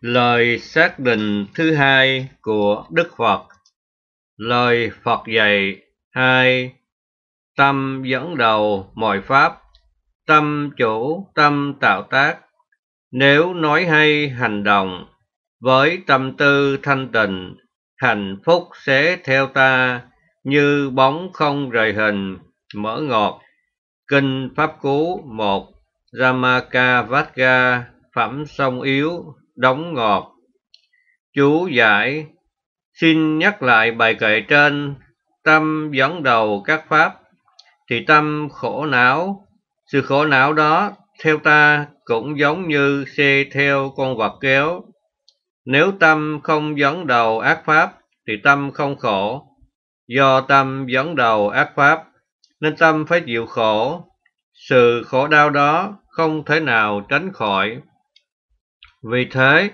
Lời xác định thứ hai của Đức Phật Lời Phật dạy hai Tâm dẫn đầu mọi pháp Tâm chủ tâm tạo tác Nếu nói hay hành động Với tâm tư thanh tịnh Hạnh phúc sẽ theo ta Như bóng không rời hình Mở ngọt Kinh Pháp Cú một Ramakavaga Phẩm Sông Yếu đóng ngọt. Chú giải Xin nhắc lại bài kệ trên, tâm dẫn đầu các pháp, thì tâm khổ não. Sự khổ não đó, theo ta, cũng giống như xe theo con vật kéo. Nếu tâm không dẫn đầu ác pháp, thì tâm không khổ. Do tâm dẫn đầu ác pháp, nên tâm phải chịu khổ. Sự khổ đau đó không thể nào tránh khỏi. Vì thế,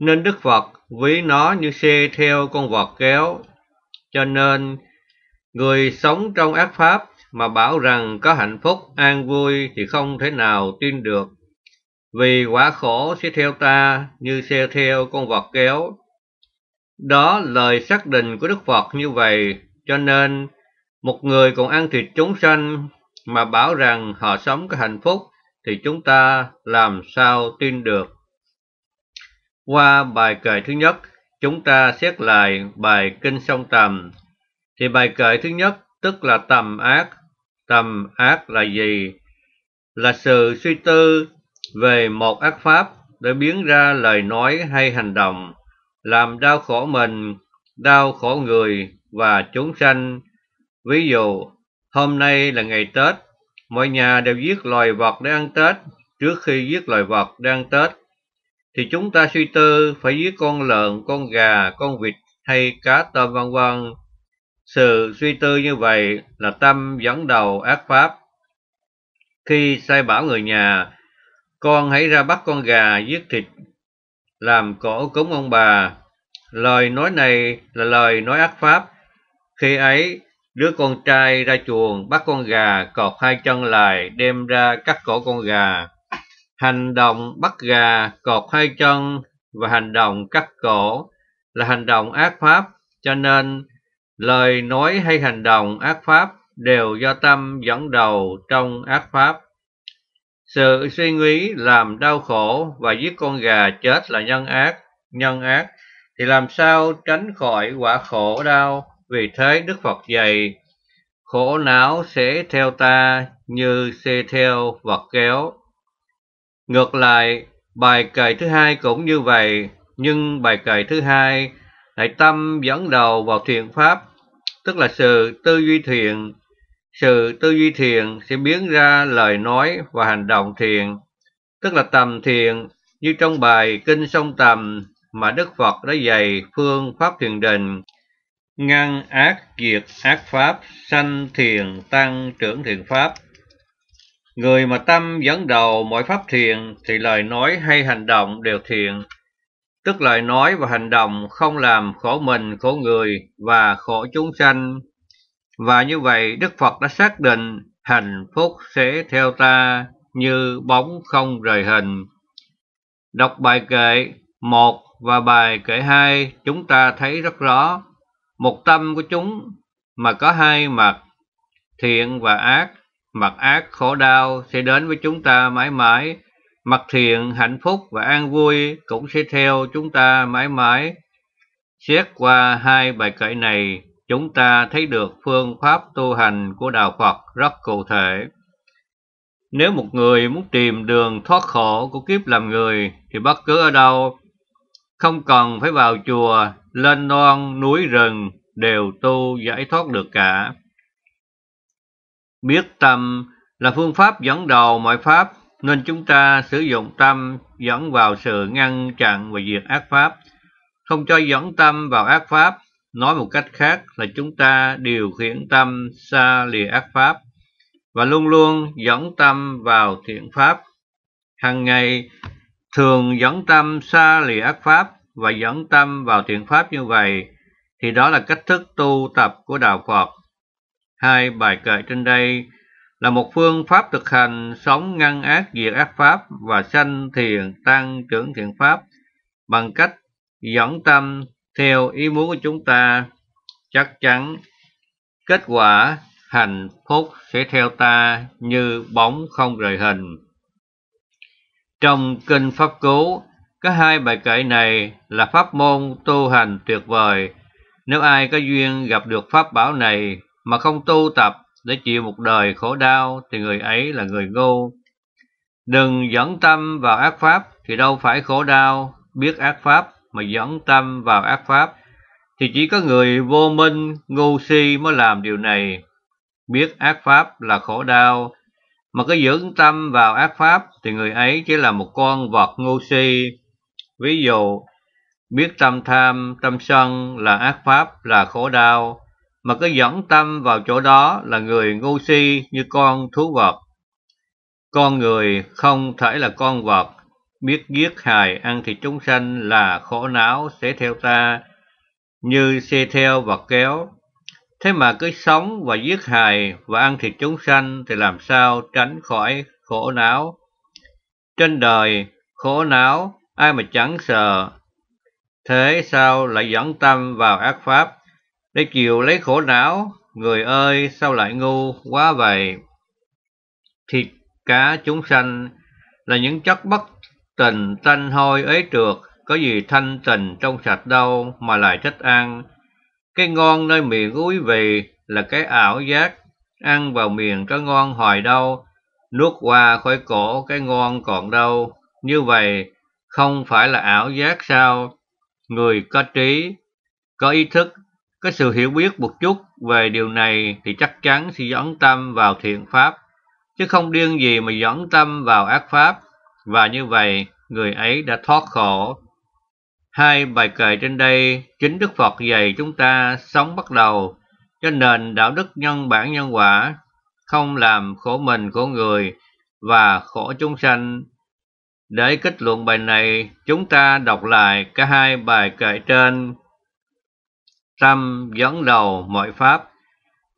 nên Đức Phật ví nó như xe theo con vọt kéo. Cho nên, người sống trong ác pháp mà bảo rằng có hạnh phúc an vui thì không thể nào tin được. Vì quả khổ sẽ theo ta như xe theo con vọt kéo. Đó lời xác định của Đức Phật như vậy, cho nên một người còn ăn thịt chúng sanh mà bảo rằng họ sống có hạnh phúc thì chúng ta làm sao tin được. Qua bài kệ thứ nhất, chúng ta xét lại bài Kinh Sông Tầm. Thì bài kệ thứ nhất tức là tầm ác. Tầm ác là gì? Là sự suy tư về một ác pháp để biến ra lời nói hay hành động, làm đau khổ mình, đau khổ người và chúng sanh. Ví dụ, hôm nay là ngày Tết, mọi nhà đều giết loài vật để ăn Tết. Trước khi giết loài vật để ăn Tết, thì chúng ta suy tư phải giết con lợn, con gà, con vịt hay cá tôm vân vân. Sự suy tư như vậy là tâm dẫn đầu ác pháp. Khi sai bảo người nhà, con hãy ra bắt con gà giết thịt, làm cổ cúng ông bà. Lời nói này là lời nói ác pháp. Khi ấy, đứa con trai ra chuồng bắt con gà cọt hai chân lại đem ra cắt cổ con gà Hành động bắt gà, cột hai chân và hành động cắt cổ là hành động ác pháp, cho nên lời nói hay hành động ác pháp đều do tâm dẫn đầu trong ác pháp. Sự suy nghĩ làm đau khổ và giết con gà chết là nhân ác, nhân ác thì làm sao tránh khỏi quả khổ đau? Vì thế Đức Phật dạy, khổ não sẽ theo ta như xe theo vật kéo. Ngược lại, bài kệ thứ hai cũng như vậy, nhưng bài kệ thứ hai lại tâm dẫn đầu vào thiện pháp, tức là sự tư duy thiện. Sự tư duy thiện sẽ biến ra lời nói và hành động thiện, tức là tầm thiện như trong bài Kinh Sông Tầm mà Đức Phật đã dạy phương pháp thiền định ngăn ác diệt ác pháp sanh thiền tăng trưởng thiền pháp Người mà tâm dẫn đầu mọi pháp thiện thì lời nói hay hành động đều thiện, tức lời nói và hành động không làm khổ mình, khổ người và khổ chúng sanh. Và như vậy Đức Phật đã xác định hạnh phúc sẽ theo ta như bóng không rời hình. Đọc bài kệ 1 và bài kệ 2 chúng ta thấy rất rõ một tâm của chúng mà có hai mặt thiện và ác mặt ác khổ đau sẽ đến với chúng ta mãi mãi mặt thiện hạnh phúc và an vui cũng sẽ theo chúng ta mãi mãi xét qua hai bài kệ này chúng ta thấy được phương pháp tu hành của đạo phật rất cụ thể nếu một người muốn tìm đường thoát khổ của kiếp làm người thì bất cứ ở đâu không cần phải vào chùa lên non núi rừng đều tu giải thoát được cả Biết tâm là phương pháp dẫn đầu mọi pháp, nên chúng ta sử dụng tâm dẫn vào sự ngăn chặn và diệt ác pháp, không cho dẫn tâm vào ác pháp. Nói một cách khác là chúng ta điều khiển tâm xa lìa ác pháp và luôn luôn dẫn tâm vào thiện pháp. Hằng ngày thường dẫn tâm xa lìa ác pháp và dẫn tâm vào thiện pháp như vậy thì đó là cách thức tu tập của đạo Phật Hai bài kệ trên đây là một phương pháp thực hành sống ngăn ác diệt ác pháp và sanh thiền tăng trưởng thiện pháp bằng cách dẫn tâm theo ý muốn của chúng ta chắc chắn kết quả hạnh phúc sẽ theo ta như bóng không rời hình trong kinh pháp cú có hai bài kệ này là pháp môn tu hành tuyệt vời nếu ai có duyên gặp được pháp bảo này mà không tu tập để chịu một đời khổ đau thì người ấy là người ngu. Đừng dẫn tâm vào ác pháp thì đâu phải khổ đau, biết ác pháp mà dẫn tâm vào ác pháp thì chỉ có người vô minh, ngu si mới làm điều này. Biết ác pháp là khổ đau, mà cứ dẫn tâm vào ác pháp thì người ấy chỉ là một con vật ngu si. Ví dụ, biết tâm tham, tâm sân là ác pháp là khổ đau, mà cứ dẫn tâm vào chỗ đó là người ngu si như con thú vật, Con người không thể là con vật, biết giết hài ăn thịt chúng sanh là khổ não sẽ theo ta như xe theo vật kéo. Thế mà cứ sống và giết hài và ăn thịt chúng sanh thì làm sao tránh khỏi khổ não. Trên đời, khổ não ai mà chẳng sợ, thế sao lại dẫn tâm vào ác pháp? để chịu lấy khổ não người ơi sao lại ngu quá vậy thịt cá chúng sanh là những chất bất tình tanh hôi ế trượt có gì thanh tình trong sạch đâu mà lại thích ăn cái ngon nơi miệng quý vị là cái ảo giác ăn vào miệng có ngon hoài đâu nuốt qua khỏi cổ cái ngon còn đâu như vậy không phải là ảo giác sao người có trí có ý thức có sự hiểu biết một chút về điều này thì chắc chắn sẽ dẫn tâm vào thiện pháp, chứ không điên gì mà dẫn tâm vào ác pháp, và như vậy người ấy đã thoát khổ. Hai bài kệ trên đây, chính Đức Phật dạy chúng ta sống bắt đầu cho nền đạo đức nhân bản nhân quả, không làm khổ mình khổ người và khổ chúng sanh. Để kết luận bài này, chúng ta đọc lại cả hai bài kệ trên tâm dẫn đầu mọi pháp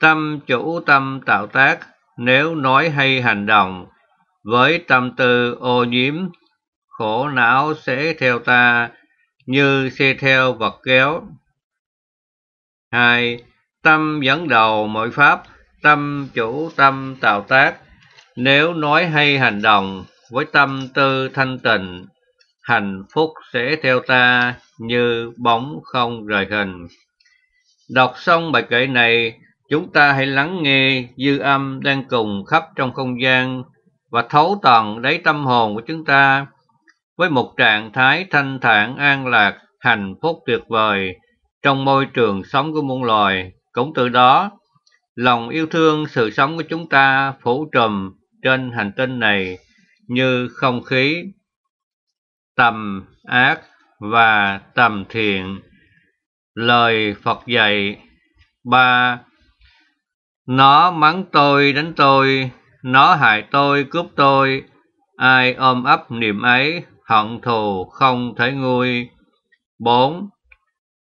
tâm chủ tâm tạo tác nếu nói hay hành động với tâm tư ô nhiễm khổ não sẽ theo ta như xe theo vật kéo hai tâm dẫn đầu mọi pháp tâm chủ tâm tạo tác nếu nói hay hành động với tâm tư thanh tịnh hạnh phúc sẽ theo ta như bóng không rời hình Đọc xong bài kệ này, chúng ta hãy lắng nghe dư âm đang cùng khắp trong không gian và thấu tận đáy tâm hồn của chúng ta với một trạng thái thanh thản an lạc, hạnh phúc tuyệt vời trong môi trường sống của muôn loài. Cũng từ đó, lòng yêu thương sự sống của chúng ta phủ trùm trên hành tinh này như không khí, tầm ác và tầm thiện. Lời Phật dạy ba Nó mắng tôi đánh tôi Nó hại tôi cướp tôi Ai ôm ấp niềm ấy Hận thù không thể nguôi bốn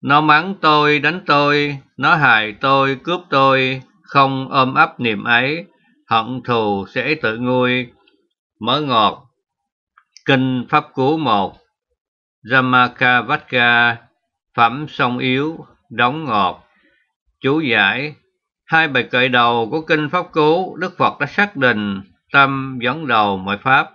Nó mắng tôi đánh tôi Nó hại tôi cướp tôi Không ôm ấp niềm ấy Hận thù sẽ tự nguôi Mở ngọt Kinh Pháp Cú một Vatka phẩm song yếu đóng ngọt chú giải hai bài kệ đầu của kinh pháp cú đức phật đã xác định tâm dẫn đầu mọi pháp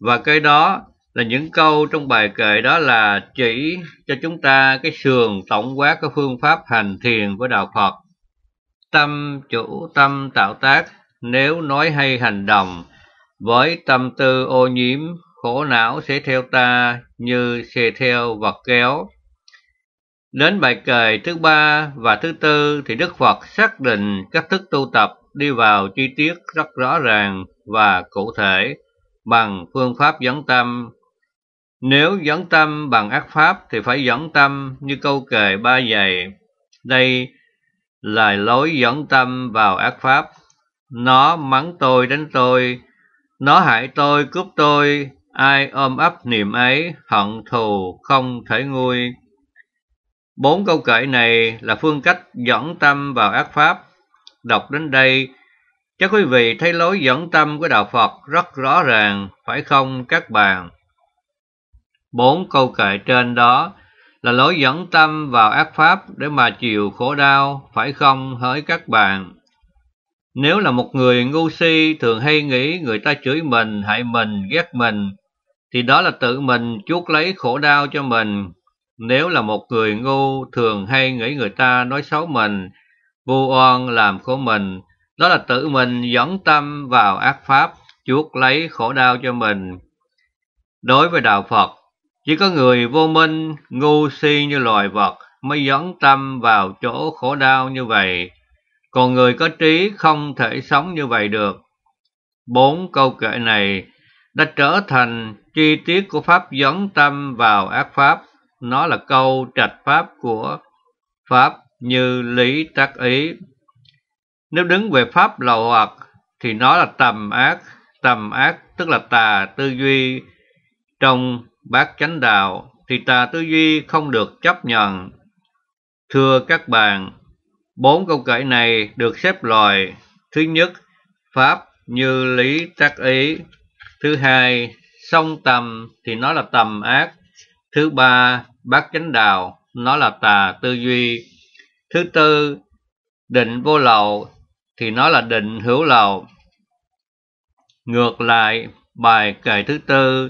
và cái đó là những câu trong bài kệ đó là chỉ cho chúng ta cái sườn tổng quát của phương pháp hành thiền của đạo phật tâm chủ tâm tạo tác nếu nói hay hành động với tâm tư ô nhiễm khổ não sẽ theo ta như xe theo vật kéo Đến bài kệ thứ ba và thứ tư thì Đức Phật xác định cách thức tu tập đi vào chi tiết rất rõ ràng và cụ thể bằng phương pháp dẫn tâm. Nếu dẫn tâm bằng ác pháp thì phải dẫn tâm như câu kệ ba dạy. Đây là lối dẫn tâm vào ác pháp. Nó mắng tôi đánh tôi, nó hại tôi cướp tôi, ai ôm ấp niềm ấy, hận thù không thể nguôi. Bốn câu kệ này là phương cách dẫn tâm vào ác pháp. Đọc đến đây, chắc quý vị thấy lối dẫn tâm của Đạo Phật rất rõ ràng, phải không các bạn? Bốn câu kệ trên đó là lối dẫn tâm vào ác pháp để mà chịu khổ đau, phải không hỡi các bạn? Nếu là một người ngu si thường hay nghĩ người ta chửi mình, hại mình, ghét mình, thì đó là tự mình chuốc lấy khổ đau cho mình nếu là một người ngu thường hay nghĩ người ta nói xấu mình, vu oan làm khổ mình, đó là tự mình dẫn tâm vào ác pháp, chuốc lấy khổ đau cho mình. Đối với Đạo Phật, chỉ có người vô minh, ngu si như loài vật mới dẫn tâm vào chỗ khổ đau như vậy. Còn người có trí không thể sống như vậy được. Bốn câu kệ này đã trở thành chi tiết của Pháp dẫn tâm vào ác Pháp nó là câu trạch pháp của pháp như lý tác ý nếu đứng về pháp lậu hoặc thì nó là tầm ác tầm ác tức là tà tư duy trong bát chánh đạo thì tà tư duy không được chấp nhận thưa các bạn bốn câu kể này được xếp loại thứ nhất pháp như lý tác ý thứ hai song tầm thì nó là tầm ác thứ ba bát chánh đạo nó là tà tư duy thứ tư định vô lậu thì nó là định hữu lậu ngược lại bài kệ thứ tư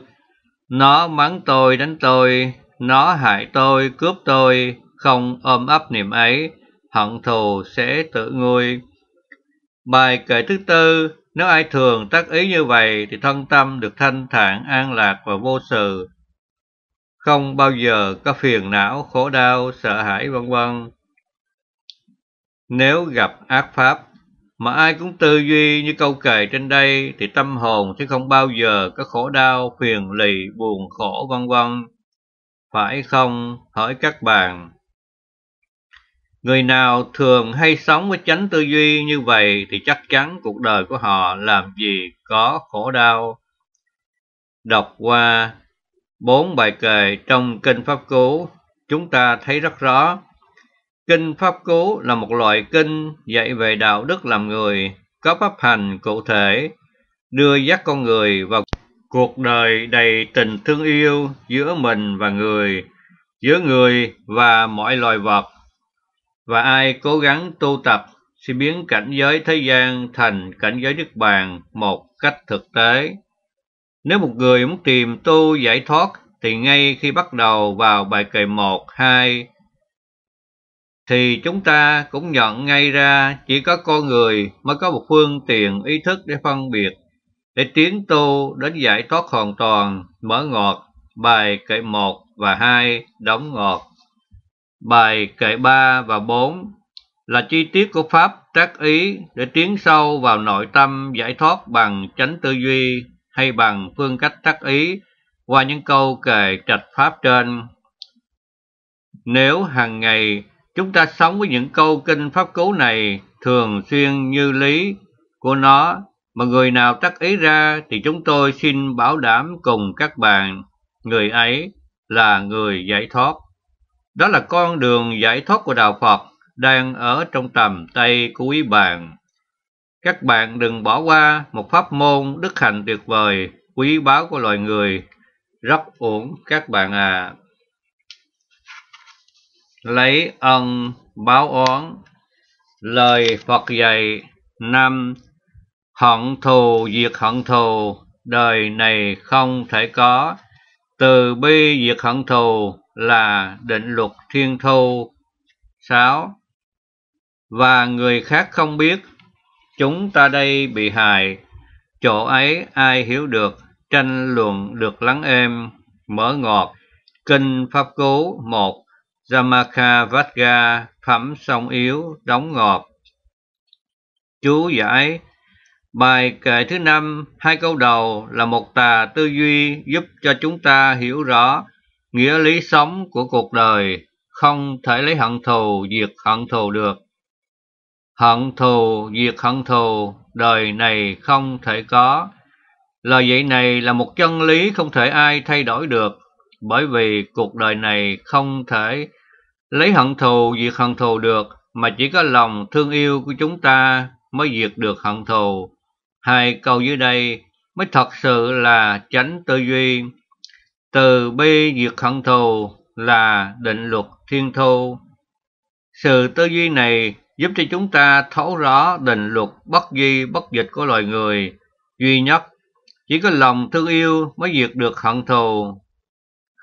nó mắng tôi đánh tôi nó hại tôi cướp tôi không ôm ấp niềm ấy hận thù sẽ tự nguôi bài kệ thứ tư nếu ai thường tác ý như vậy thì thân tâm được thanh thản an lạc và vô sự không bao giờ có phiền não, khổ đau, sợ hãi vân vân. Nếu gặp ác pháp mà ai cũng tư duy như câu kề trên đây thì tâm hồn sẽ không bao giờ có khổ đau, phiền lì, buồn khổ vân vân. Phải không? Hỏi các bạn. Người nào thường hay sống với chánh tư duy như vậy thì chắc chắn cuộc đời của họ làm gì có khổ đau. Đọc qua bốn bài kệ trong kinh pháp cú chúng ta thấy rất rõ kinh pháp cú là một loại kinh dạy về đạo đức làm người có pháp hành cụ thể đưa dắt con người vào cuộc đời đầy tình thương yêu giữa mình và người giữa người và mọi loài vật và ai cố gắng tu tập sẽ biến cảnh giới thế gian thành cảnh giới nước bàn một cách thực tế nếu một người muốn tìm tu giải thoát thì ngay khi bắt đầu vào bài kệ 1, 2 thì chúng ta cũng nhận ngay ra chỉ có con người mới có một phương tiện ý thức để phân biệt, để tiến tu đến giải thoát hoàn toàn, mở ngọt, bài kệ 1 và 2 đóng ngọt. Bài kệ 3 và 4 là chi tiết của Pháp trác ý để tiến sâu vào nội tâm giải thoát bằng chánh tư duy hay bằng phương cách thắc ý qua những câu kể trạch pháp trên. Nếu hàng ngày chúng ta sống với những câu kinh pháp cú này thường xuyên như lý của nó mà người nào tắc ý ra thì chúng tôi xin bảo đảm cùng các bạn người ấy là người giải thoát. Đó là con đường giải thoát của Đạo Phật đang ở trong tầm tay của quý bạn. Các bạn đừng bỏ qua một pháp môn đức hạnh tuyệt vời, quý báu của loài người. Rất uổng các bạn à. Lấy ân báo oán Lời Phật dạy năm Hận thù diệt hận thù Đời này không thể có Từ bi diệt hận thù là định luật thiên thu sáu Và người khác không biết chúng ta đây bị hại chỗ ấy ai hiểu được tranh luận được lắng êm mở ngọt kinh pháp cú một Ramaka Vatga phẩm song yếu đóng ngọt chú giải bài kệ thứ năm hai câu đầu là một tà tư duy giúp cho chúng ta hiểu rõ nghĩa lý sống của cuộc đời không thể lấy hận thù diệt hận thù được Hận thù, diệt hận thù, đời này không thể có. Lời dạy này là một chân lý không thể ai thay đổi được, bởi vì cuộc đời này không thể lấy hận thù, diệt hận thù được, mà chỉ có lòng thương yêu của chúng ta mới diệt được hận thù. Hai câu dưới đây mới thật sự là tránh tư duy. Từ bi diệt hận thù là định luật thiên thu. Sự tư duy này giúp cho chúng ta thấu rõ định luật bất di bất dịch của loài người duy nhất. Chỉ có lòng thương yêu mới diệt được hận thù.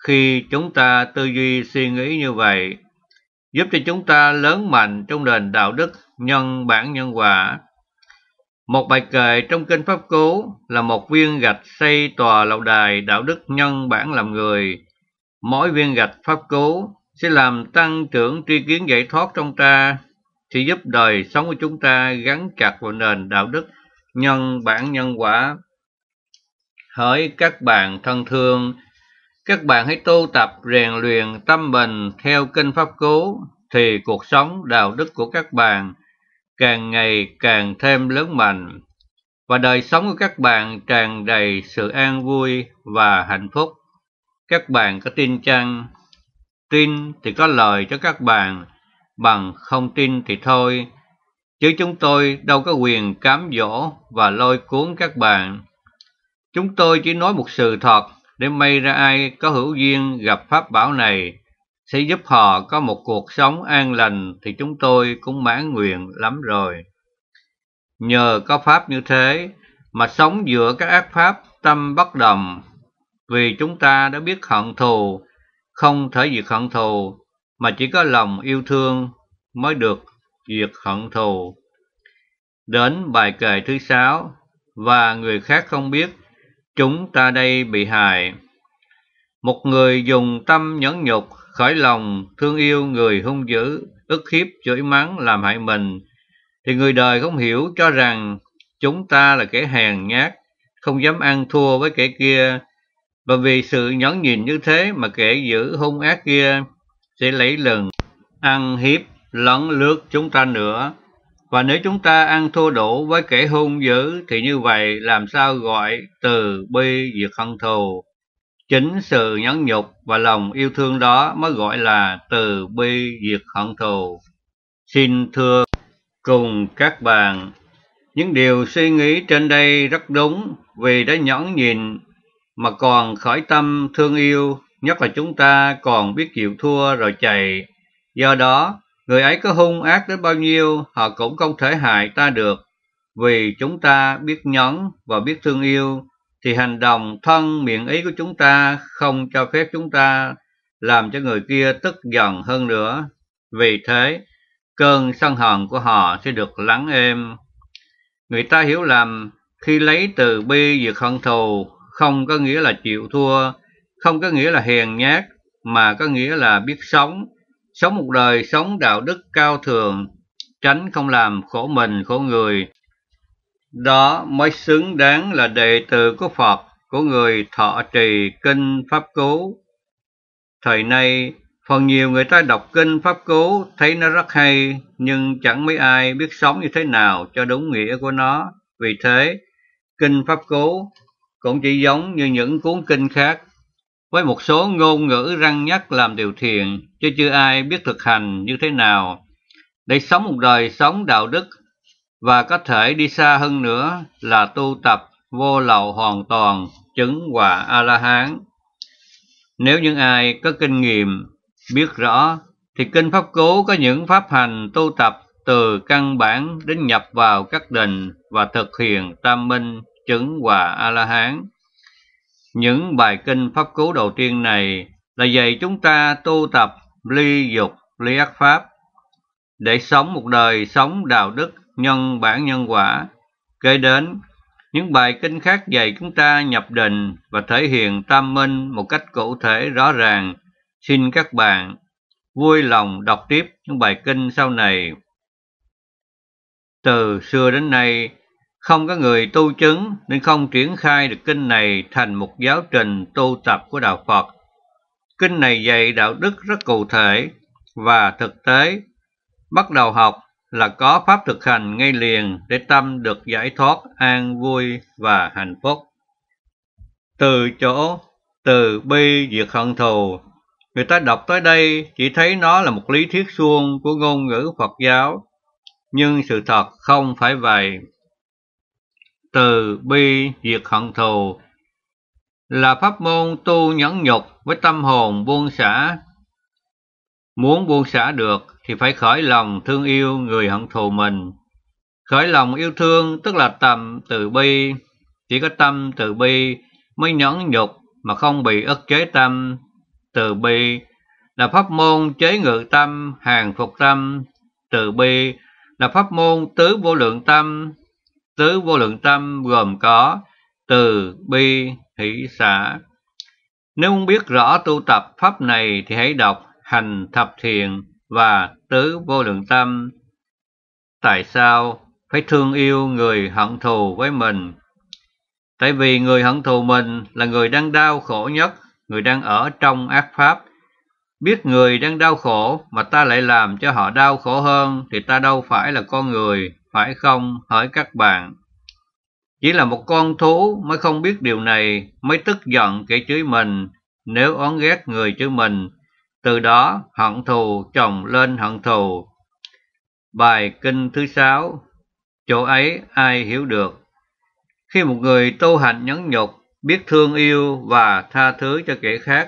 Khi chúng ta tư duy suy nghĩ như vậy, giúp cho chúng ta lớn mạnh trong nền đạo đức nhân bản nhân quả. Một bài kệ trong kinh Pháp Cú là một viên gạch xây tòa lâu đài đạo đức nhân bản làm người. Mỗi viên gạch Pháp Cú sẽ làm tăng trưởng tri kiến giải thoát trong ta thì giúp đời sống của chúng ta gắn chặt vào nền đạo đức nhân bản nhân quả. Hỡi các bạn thân thương, các bạn hãy tu tập rèn luyện tâm bình theo kinh pháp cú thì cuộc sống đạo đức của các bạn càng ngày càng thêm lớn mạnh và đời sống của các bạn tràn đầy sự an vui và hạnh phúc. Các bạn có tin chăng? Tin thì có lời cho các bạn bằng không tin thì thôi, chứ chúng tôi đâu có quyền cám dỗ và lôi cuốn các bạn. Chúng tôi chỉ nói một sự thật để may ra ai có hữu duyên gặp pháp bảo này sẽ giúp họ có một cuộc sống an lành thì chúng tôi cũng mãn nguyện lắm rồi. Nhờ có pháp như thế mà sống giữa các ác pháp tâm bất đồng vì chúng ta đã biết hận thù, không thể diệt hận thù mà chỉ có lòng yêu thương mới được diệt hận thù. Đến bài kệ thứ sáu và người khác không biết, chúng ta đây bị hại. Một người dùng tâm nhẫn nhục, khỏi lòng, thương yêu người hung dữ, ức hiếp, chửi mắng, làm hại mình, thì người đời không hiểu cho rằng chúng ta là kẻ hèn nhát, không dám ăn thua với kẻ kia, và vì sự nhẫn nhịn như thế mà kẻ dữ hung ác kia sẽ lấy lừng, ăn hiếp, lấn lướt chúng ta nữa. Và nếu chúng ta ăn thua đủ với kẻ hung dữ thì như vậy làm sao gọi từ bi diệt hận thù. Chính sự nhẫn nhục và lòng yêu thương đó mới gọi là từ bi diệt hận thù. Xin thưa cùng các bạn, những điều suy nghĩ trên đây rất đúng vì đã nhẫn nhịn mà còn khởi tâm thương yêu nhất là chúng ta còn biết chịu thua rồi chạy. Do đó, người ấy có hung ác đến bao nhiêu họ cũng không thể hại ta được. Vì chúng ta biết nhẫn và biết thương yêu, thì hành động thân miệng ý của chúng ta không cho phép chúng ta làm cho người kia tức giận hơn nữa. Vì thế, cơn sân hờn của họ sẽ được lắng êm. Người ta hiểu lầm khi lấy từ bi việc hận thù không có nghĩa là chịu thua không có nghĩa là hèn nhát mà có nghĩa là biết sống sống một đời sống đạo đức cao thượng tránh không làm khổ mình khổ người đó mới xứng đáng là đệ tử của phật của người thọ trì kinh pháp cú thời nay phần nhiều người ta đọc kinh pháp cú thấy nó rất hay nhưng chẳng mấy ai biết sống như thế nào cho đúng nghĩa của nó vì thế kinh pháp cú cũng chỉ giống như những cuốn kinh khác với một số ngôn ngữ răng nhắc làm điều thiện chứ chưa ai biết thực hành như thế nào để sống một đời sống đạo đức và có thể đi xa hơn nữa là tu tập vô lậu hoàn toàn chứng quả a la hán nếu những ai có kinh nghiệm biết rõ thì kinh pháp cú có những pháp hành tu tập từ căn bản đến nhập vào các định và thực hiện tam minh chứng quả a la hán những bài kinh pháp cứu đầu tiên này là dạy chúng ta tu tập ly dục, ly ác pháp để sống một đời sống đạo đức, nhân bản nhân quả. Kế đến, những bài kinh khác dạy chúng ta nhập định và thể hiện tam minh một cách cụ thể rõ ràng. Xin các bạn vui lòng đọc tiếp những bài kinh sau này. Từ xưa đến nay, không có người tu chứng nên không triển khai được kinh này thành một giáo trình tu tập của Đạo Phật. Kinh này dạy đạo đức rất cụ thể và thực tế. Bắt đầu học là có pháp thực hành ngay liền để tâm được giải thoát an vui và hạnh phúc. Từ chỗ từ bi diệt hận thù, người ta đọc tới đây chỉ thấy nó là một lý thuyết suông của ngôn ngữ Phật giáo, nhưng sự thật không phải vậy từ bi diệt hận thù là pháp môn tu nhẫn nhục với tâm hồn buông xả. Muốn buông xả được thì phải khởi lòng thương yêu người hận thù mình. Khởi lòng yêu thương tức là tâm từ bi, chỉ có tâm từ bi mới nhẫn nhục mà không bị ức chế tâm. Từ bi là pháp môn chế ngự tâm, hàng phục tâm. Từ bi là pháp môn tứ vô lượng tâm, Tứ vô lượng tâm gồm có từ, bi, hỷ, xã. Nếu muốn biết rõ tu tập pháp này thì hãy đọc Hành Thập Thiện và Tứ Vô Lượng Tâm. Tại sao phải thương yêu người hận thù với mình? Tại vì người hận thù mình là người đang đau khổ nhất, người đang ở trong ác pháp. Biết người đang đau khổ mà ta lại làm cho họ đau khổ hơn thì ta đâu phải là con người phải không hỡi các bạn? Chỉ là một con thú mới không biết điều này, mới tức giận kẻ chửi mình, nếu oán ghét người chửi mình, từ đó hận thù chồng lên hận thù. Bài kinh thứ sáu, chỗ ấy ai hiểu được. Khi một người tu hành nhẫn nhục, biết thương yêu và tha thứ cho kẻ khác,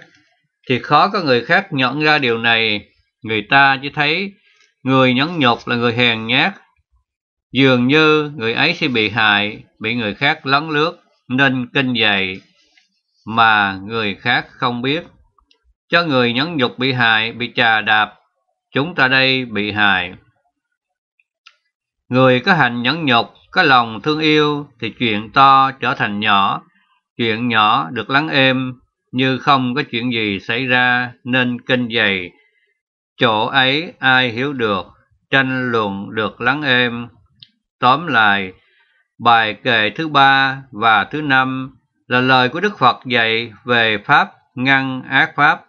thì khó có người khác nhận ra điều này, người ta chỉ thấy người nhẫn nhục là người hèn nhát Dường như người ấy sẽ bị hại, bị người khác lấn lướt nên kinh dạy mà người khác không biết. Cho người nhẫn nhục bị hại, bị trà đạp, chúng ta đây bị hại. Người có hành nhẫn nhục, có lòng thương yêu thì chuyện to trở thành nhỏ, chuyện nhỏ được lắng êm như không có chuyện gì xảy ra nên kinh dày. Chỗ ấy ai hiểu được, tranh luận được lắng êm, Tóm lại, bài kệ thứ ba và thứ năm là lời của Đức Phật dạy về Pháp ngăn ác Pháp.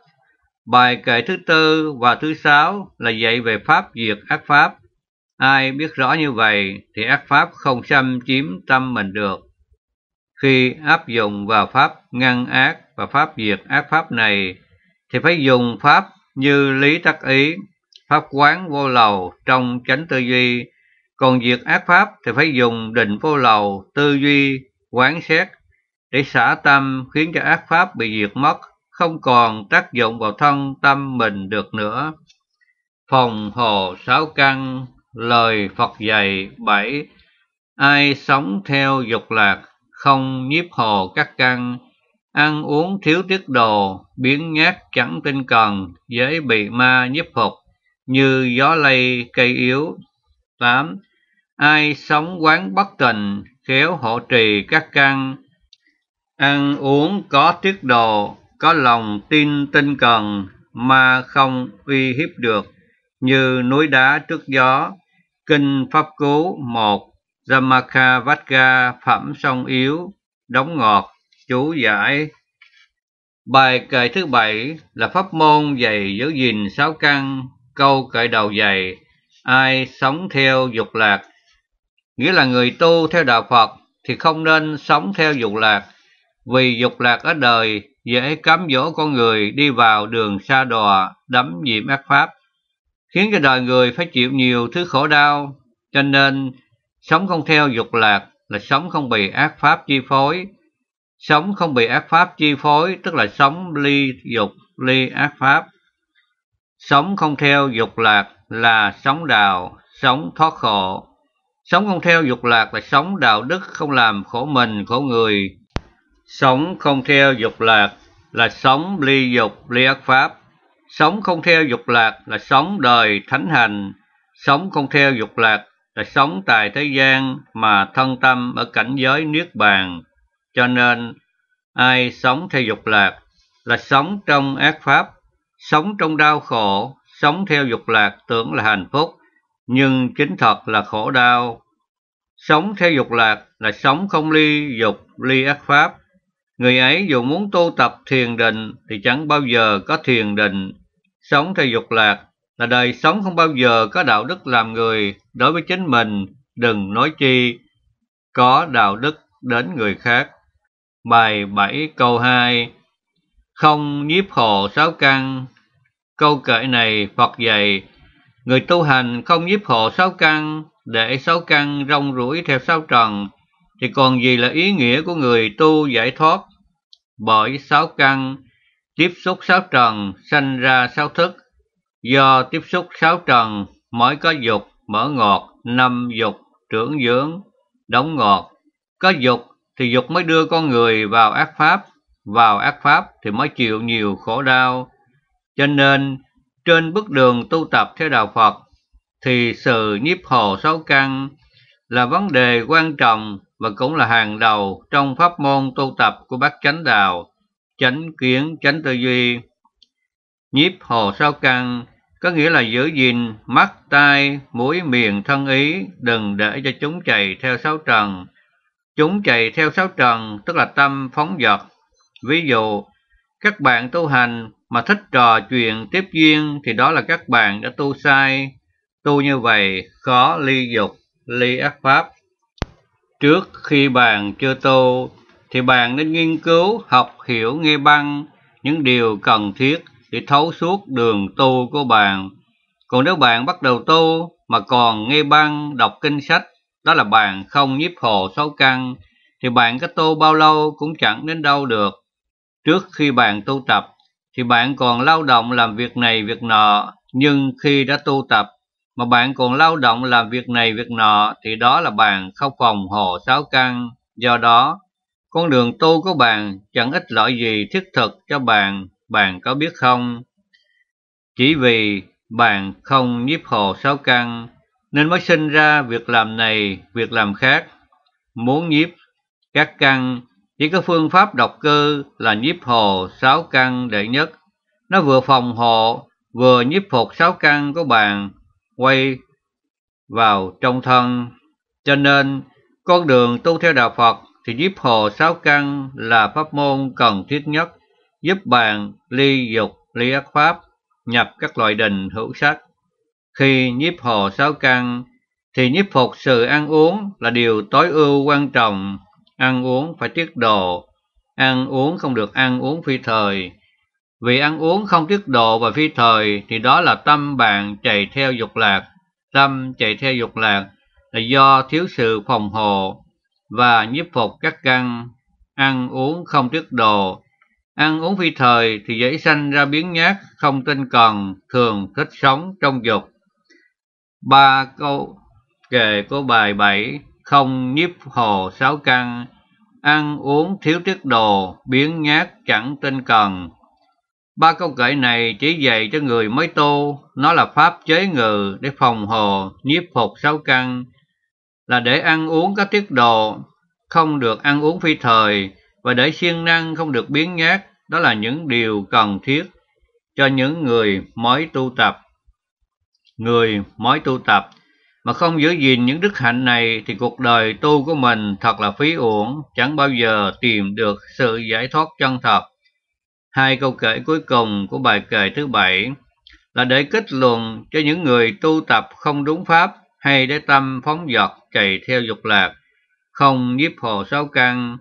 Bài kệ thứ tư và thứ sáu là dạy về Pháp diệt ác Pháp. Ai biết rõ như vậy thì ác Pháp không xâm chiếm tâm mình được. Khi áp dụng vào Pháp ngăn ác và Pháp diệt ác Pháp này, thì phải dùng Pháp như lý tắc ý, Pháp quán vô lầu trong chánh tư duy, còn việc ác pháp thì phải dùng định vô lầu, tư duy, quán xét để xả tâm khiến cho ác pháp bị diệt mất, không còn tác dụng vào thân tâm mình được nữa. Phòng hồ sáu căn, lời Phật dạy bảy Ai sống theo dục lạc, không nhiếp hồ các căn, ăn uống thiếu tiết đồ, biến nhát chẳng tinh cần, dễ bị ma nhiếp phục, như gió lây cây yếu. 8 ai sống quán bất tịnh khéo hộ trì các căn ăn uống có tiết độ có lòng tin tinh cần mà không uy hiếp được như núi đá trước gió kinh pháp cú một Jamakha Vatga phẩm song yếu đóng ngọt chú giải bài kệ thứ bảy là pháp môn dạy giữ gìn sáu căn câu kệ đầu dày ai sống theo dục lạc nghĩa là người tu theo đạo Phật thì không nên sống theo dục lạc, vì dục lạc ở đời dễ cám dỗ con người đi vào đường xa đọa, đắm nhiễm ác pháp, khiến cho đời người phải chịu nhiều thứ khổ đau, cho nên sống không theo dục lạc là sống không bị ác pháp chi phối. Sống không bị ác pháp chi phối tức là sống ly dục, ly ác pháp. Sống không theo dục lạc là sống đạo, sống thoát khổ, Sống không theo dục lạc là sống đạo đức không làm khổ mình, khổ người. Sống không theo dục lạc là sống ly dục, ly ác pháp. Sống không theo dục lạc là sống đời thánh hành. Sống không theo dục lạc là sống tại thế gian mà thân tâm ở cảnh giới niết bàn. Cho nên, ai sống theo dục lạc là sống trong ác pháp, sống trong đau khổ, sống theo dục lạc tưởng là hạnh phúc, nhưng chính thật là khổ đau. Sống theo dục lạc là sống không ly dục, ly ác pháp. Người ấy dù muốn tu tập thiền định thì chẳng bao giờ có thiền định. Sống theo dục lạc là đời sống không bao giờ có đạo đức làm người đối với chính mình, đừng nói chi, có đạo đức đến người khác. Bài 7 câu 2 Không nhiếp hộ sáu căn Câu kệ này Phật dạy Người tu hành không giúp hộ sáu căn để sáu căn rong ruổi theo sáu trần thì còn gì là ý nghĩa của người tu giải thoát? Bởi sáu căn tiếp xúc sáu trần sanh ra sáu thức. Do tiếp xúc sáu trần mới có dục, mở ngọt, năm dục, trưởng dưỡng, đóng ngọt. Có dục thì dục mới đưa con người vào ác pháp, vào ác pháp thì mới chịu nhiều khổ đau. Cho nên trên bước đường tu tập theo đạo Phật thì sự nhiếp hồ sáu căn là vấn đề quan trọng và cũng là hàng đầu trong pháp môn tu tập của bác chánh đạo, chánh kiến, chánh tư duy. Nhiếp hồ sáu căn có nghĩa là giữ gìn mắt, tai, mũi, miệng, thân ý, đừng để cho chúng chạy theo sáu trần. Chúng chạy theo sáu trần tức là tâm phóng dật. Ví dụ, các bạn tu hành mà thích trò chuyện tiếp duyên thì đó là các bạn đã tu sai. Tu như vậy khó ly dục, ly ác pháp. Trước khi bạn chưa tu thì bạn nên nghiên cứu, học hiểu nghe băng những điều cần thiết để thấu suốt đường tu của bạn. Còn nếu bạn bắt đầu tu mà còn nghe băng, đọc kinh sách, đó là bạn không nhiếp hồ sáu căn, thì bạn có tu bao lâu cũng chẳng đến đâu được. Trước khi bạn tu tập thì bạn còn lao động làm việc này việc nọ, nhưng khi đã tu tập mà bạn còn lao động làm việc này việc nọ thì đó là bạn không phòng hộ sáu căn. Do đó, con đường tu của bạn chẳng ích lợi gì thiết thực cho bạn, bạn có biết không? Chỉ vì bạn không nhiếp hộ sáu căn nên mới sinh ra việc làm này, việc làm khác. Muốn nhiếp các căn chỉ có phương pháp độc cơ là nhiếp hồ sáu căn đệ nhất. Nó vừa phòng hộ, vừa nhiếp phục sáu căn của bạn quay vào trong thân. Cho nên, con đường tu theo đạo Phật thì nhiếp hồ sáu căn là pháp môn cần thiết nhất, giúp bạn ly dục, ly ác pháp, nhập các loại đình hữu sắc. Khi nhiếp hồ sáu căn thì nhiếp phục sự ăn uống là điều tối ưu quan trọng ăn uống phải tiết độ, ăn uống không được ăn uống phi thời. Vì ăn uống không tiết độ và phi thời thì đó là tâm bạn chạy theo dục lạc. Tâm chạy theo dục lạc là do thiếu sự phòng hộ và nhiếp phục các căn. Ăn uống không tiết độ, ăn uống phi thời thì dễ sanh ra biến nhát, không tinh cần, thường thích sống trong dục. Ba câu kệ của bài 7 không nhiếp hồ sáu căn, ăn uống thiếu tiết đồ, biến nhát chẳng tinh cần. Ba câu kệ này chỉ dạy cho người mới tu, nó là pháp chế ngự để phòng hồ nhiếp phục sáu căn, là để ăn uống có tiết đồ, không được ăn uống phi thời và để siêng năng không được biến nhát, đó là những điều cần thiết cho những người mới tu tập. Người mới tu tập mà không giữ gìn những đức hạnh này thì cuộc đời tu của mình thật là phí uổng, chẳng bao giờ tìm được sự giải thoát chân thật. Hai câu kể cuối cùng của bài kể thứ bảy là để kết luận cho những người tu tập không đúng pháp hay để tâm phóng dật chạy theo dục lạc, không nhiếp hồ sáu căn,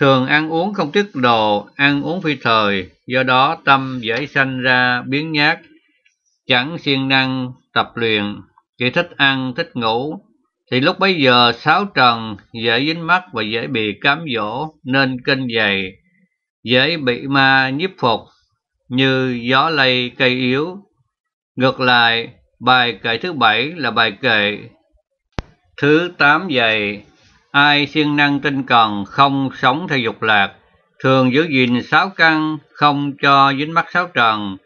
thường ăn uống không tiết đồ, ăn uống phi thời, do đó tâm dễ sanh ra biến nhát, chẳng siêng năng tập luyện Chị thích ăn, thích ngủ. Thì lúc bấy giờ sáu trần dễ dính mắt và dễ bị cám dỗ nên kinh dày, dễ bị ma nhiếp phục như gió lây cây yếu. Ngược lại, bài kệ thứ bảy là bài kệ thứ tám dày. Ai siêng năng tinh cần không sống theo dục lạc, thường giữ gìn sáu căn không cho dính mắt sáu trần,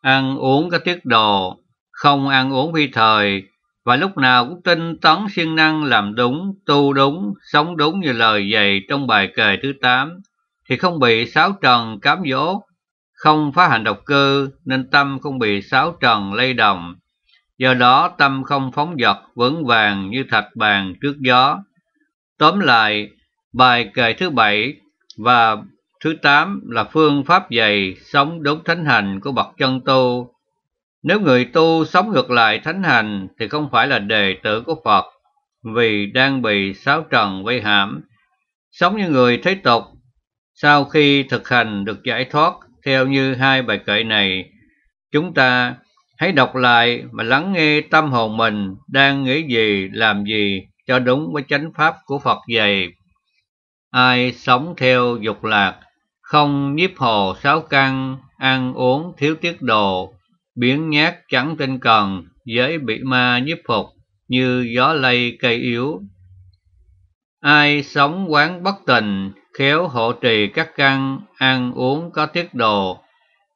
ăn uống có tiết đồ, không ăn uống phi thời, và lúc nào cũng tinh tấn siêng năng làm đúng, tu đúng, sống đúng như lời dạy trong bài kề thứ 8, thì không bị sáu trần cám dỗ, không phá hành độc cư nên tâm không bị sáu trần lay động. Do đó tâm không phóng dật vững vàng như thạch bàn trước gió. Tóm lại, bài kệ thứ bảy và thứ tám là phương pháp dạy sống đúng thánh hành của bậc chân tu nếu người tu sống ngược lại thánh hành thì không phải là đệ tử của Phật vì đang bị sáu trần vây hãm. Sống như người thế tục, sau khi thực hành được giải thoát theo như hai bài kệ này, chúng ta hãy đọc lại mà lắng nghe tâm hồn mình đang nghĩ gì, làm gì cho đúng với chánh pháp của Phật dạy. Ai sống theo dục lạc, không nhiếp hồ sáu căn, ăn uống thiếu tiết độ, biến nhát chẳng tin cần, dễ bị ma nhiếp phục, như gió lây cây yếu. Ai sống quán bất tình, khéo hộ trì các căn, ăn uống có tiết đồ,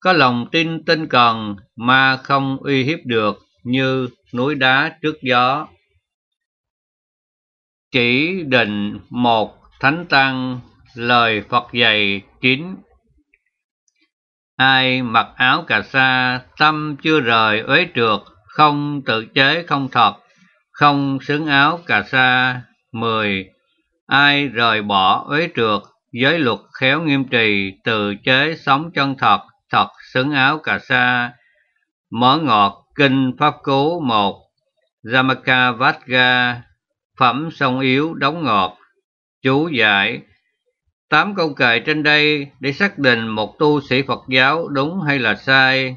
có lòng tin tin cần ma không uy hiếp được như núi đá trước gió. Chỉ định một Thánh Tăng lời Phật dạy chính ai mặc áo cà sa tâm chưa rời uế trượt không tự chế không thật không xứng áo cà sa mười ai rời bỏ uế trượt giới luật khéo nghiêm trì tự chế sống chân thật thật xứng áo cà sa mở ngọt kinh pháp cú một Ramaka Vatga phẩm sông yếu đóng ngọt chú giải Tám câu kệ trên đây để xác định một tu sĩ Phật giáo đúng hay là sai.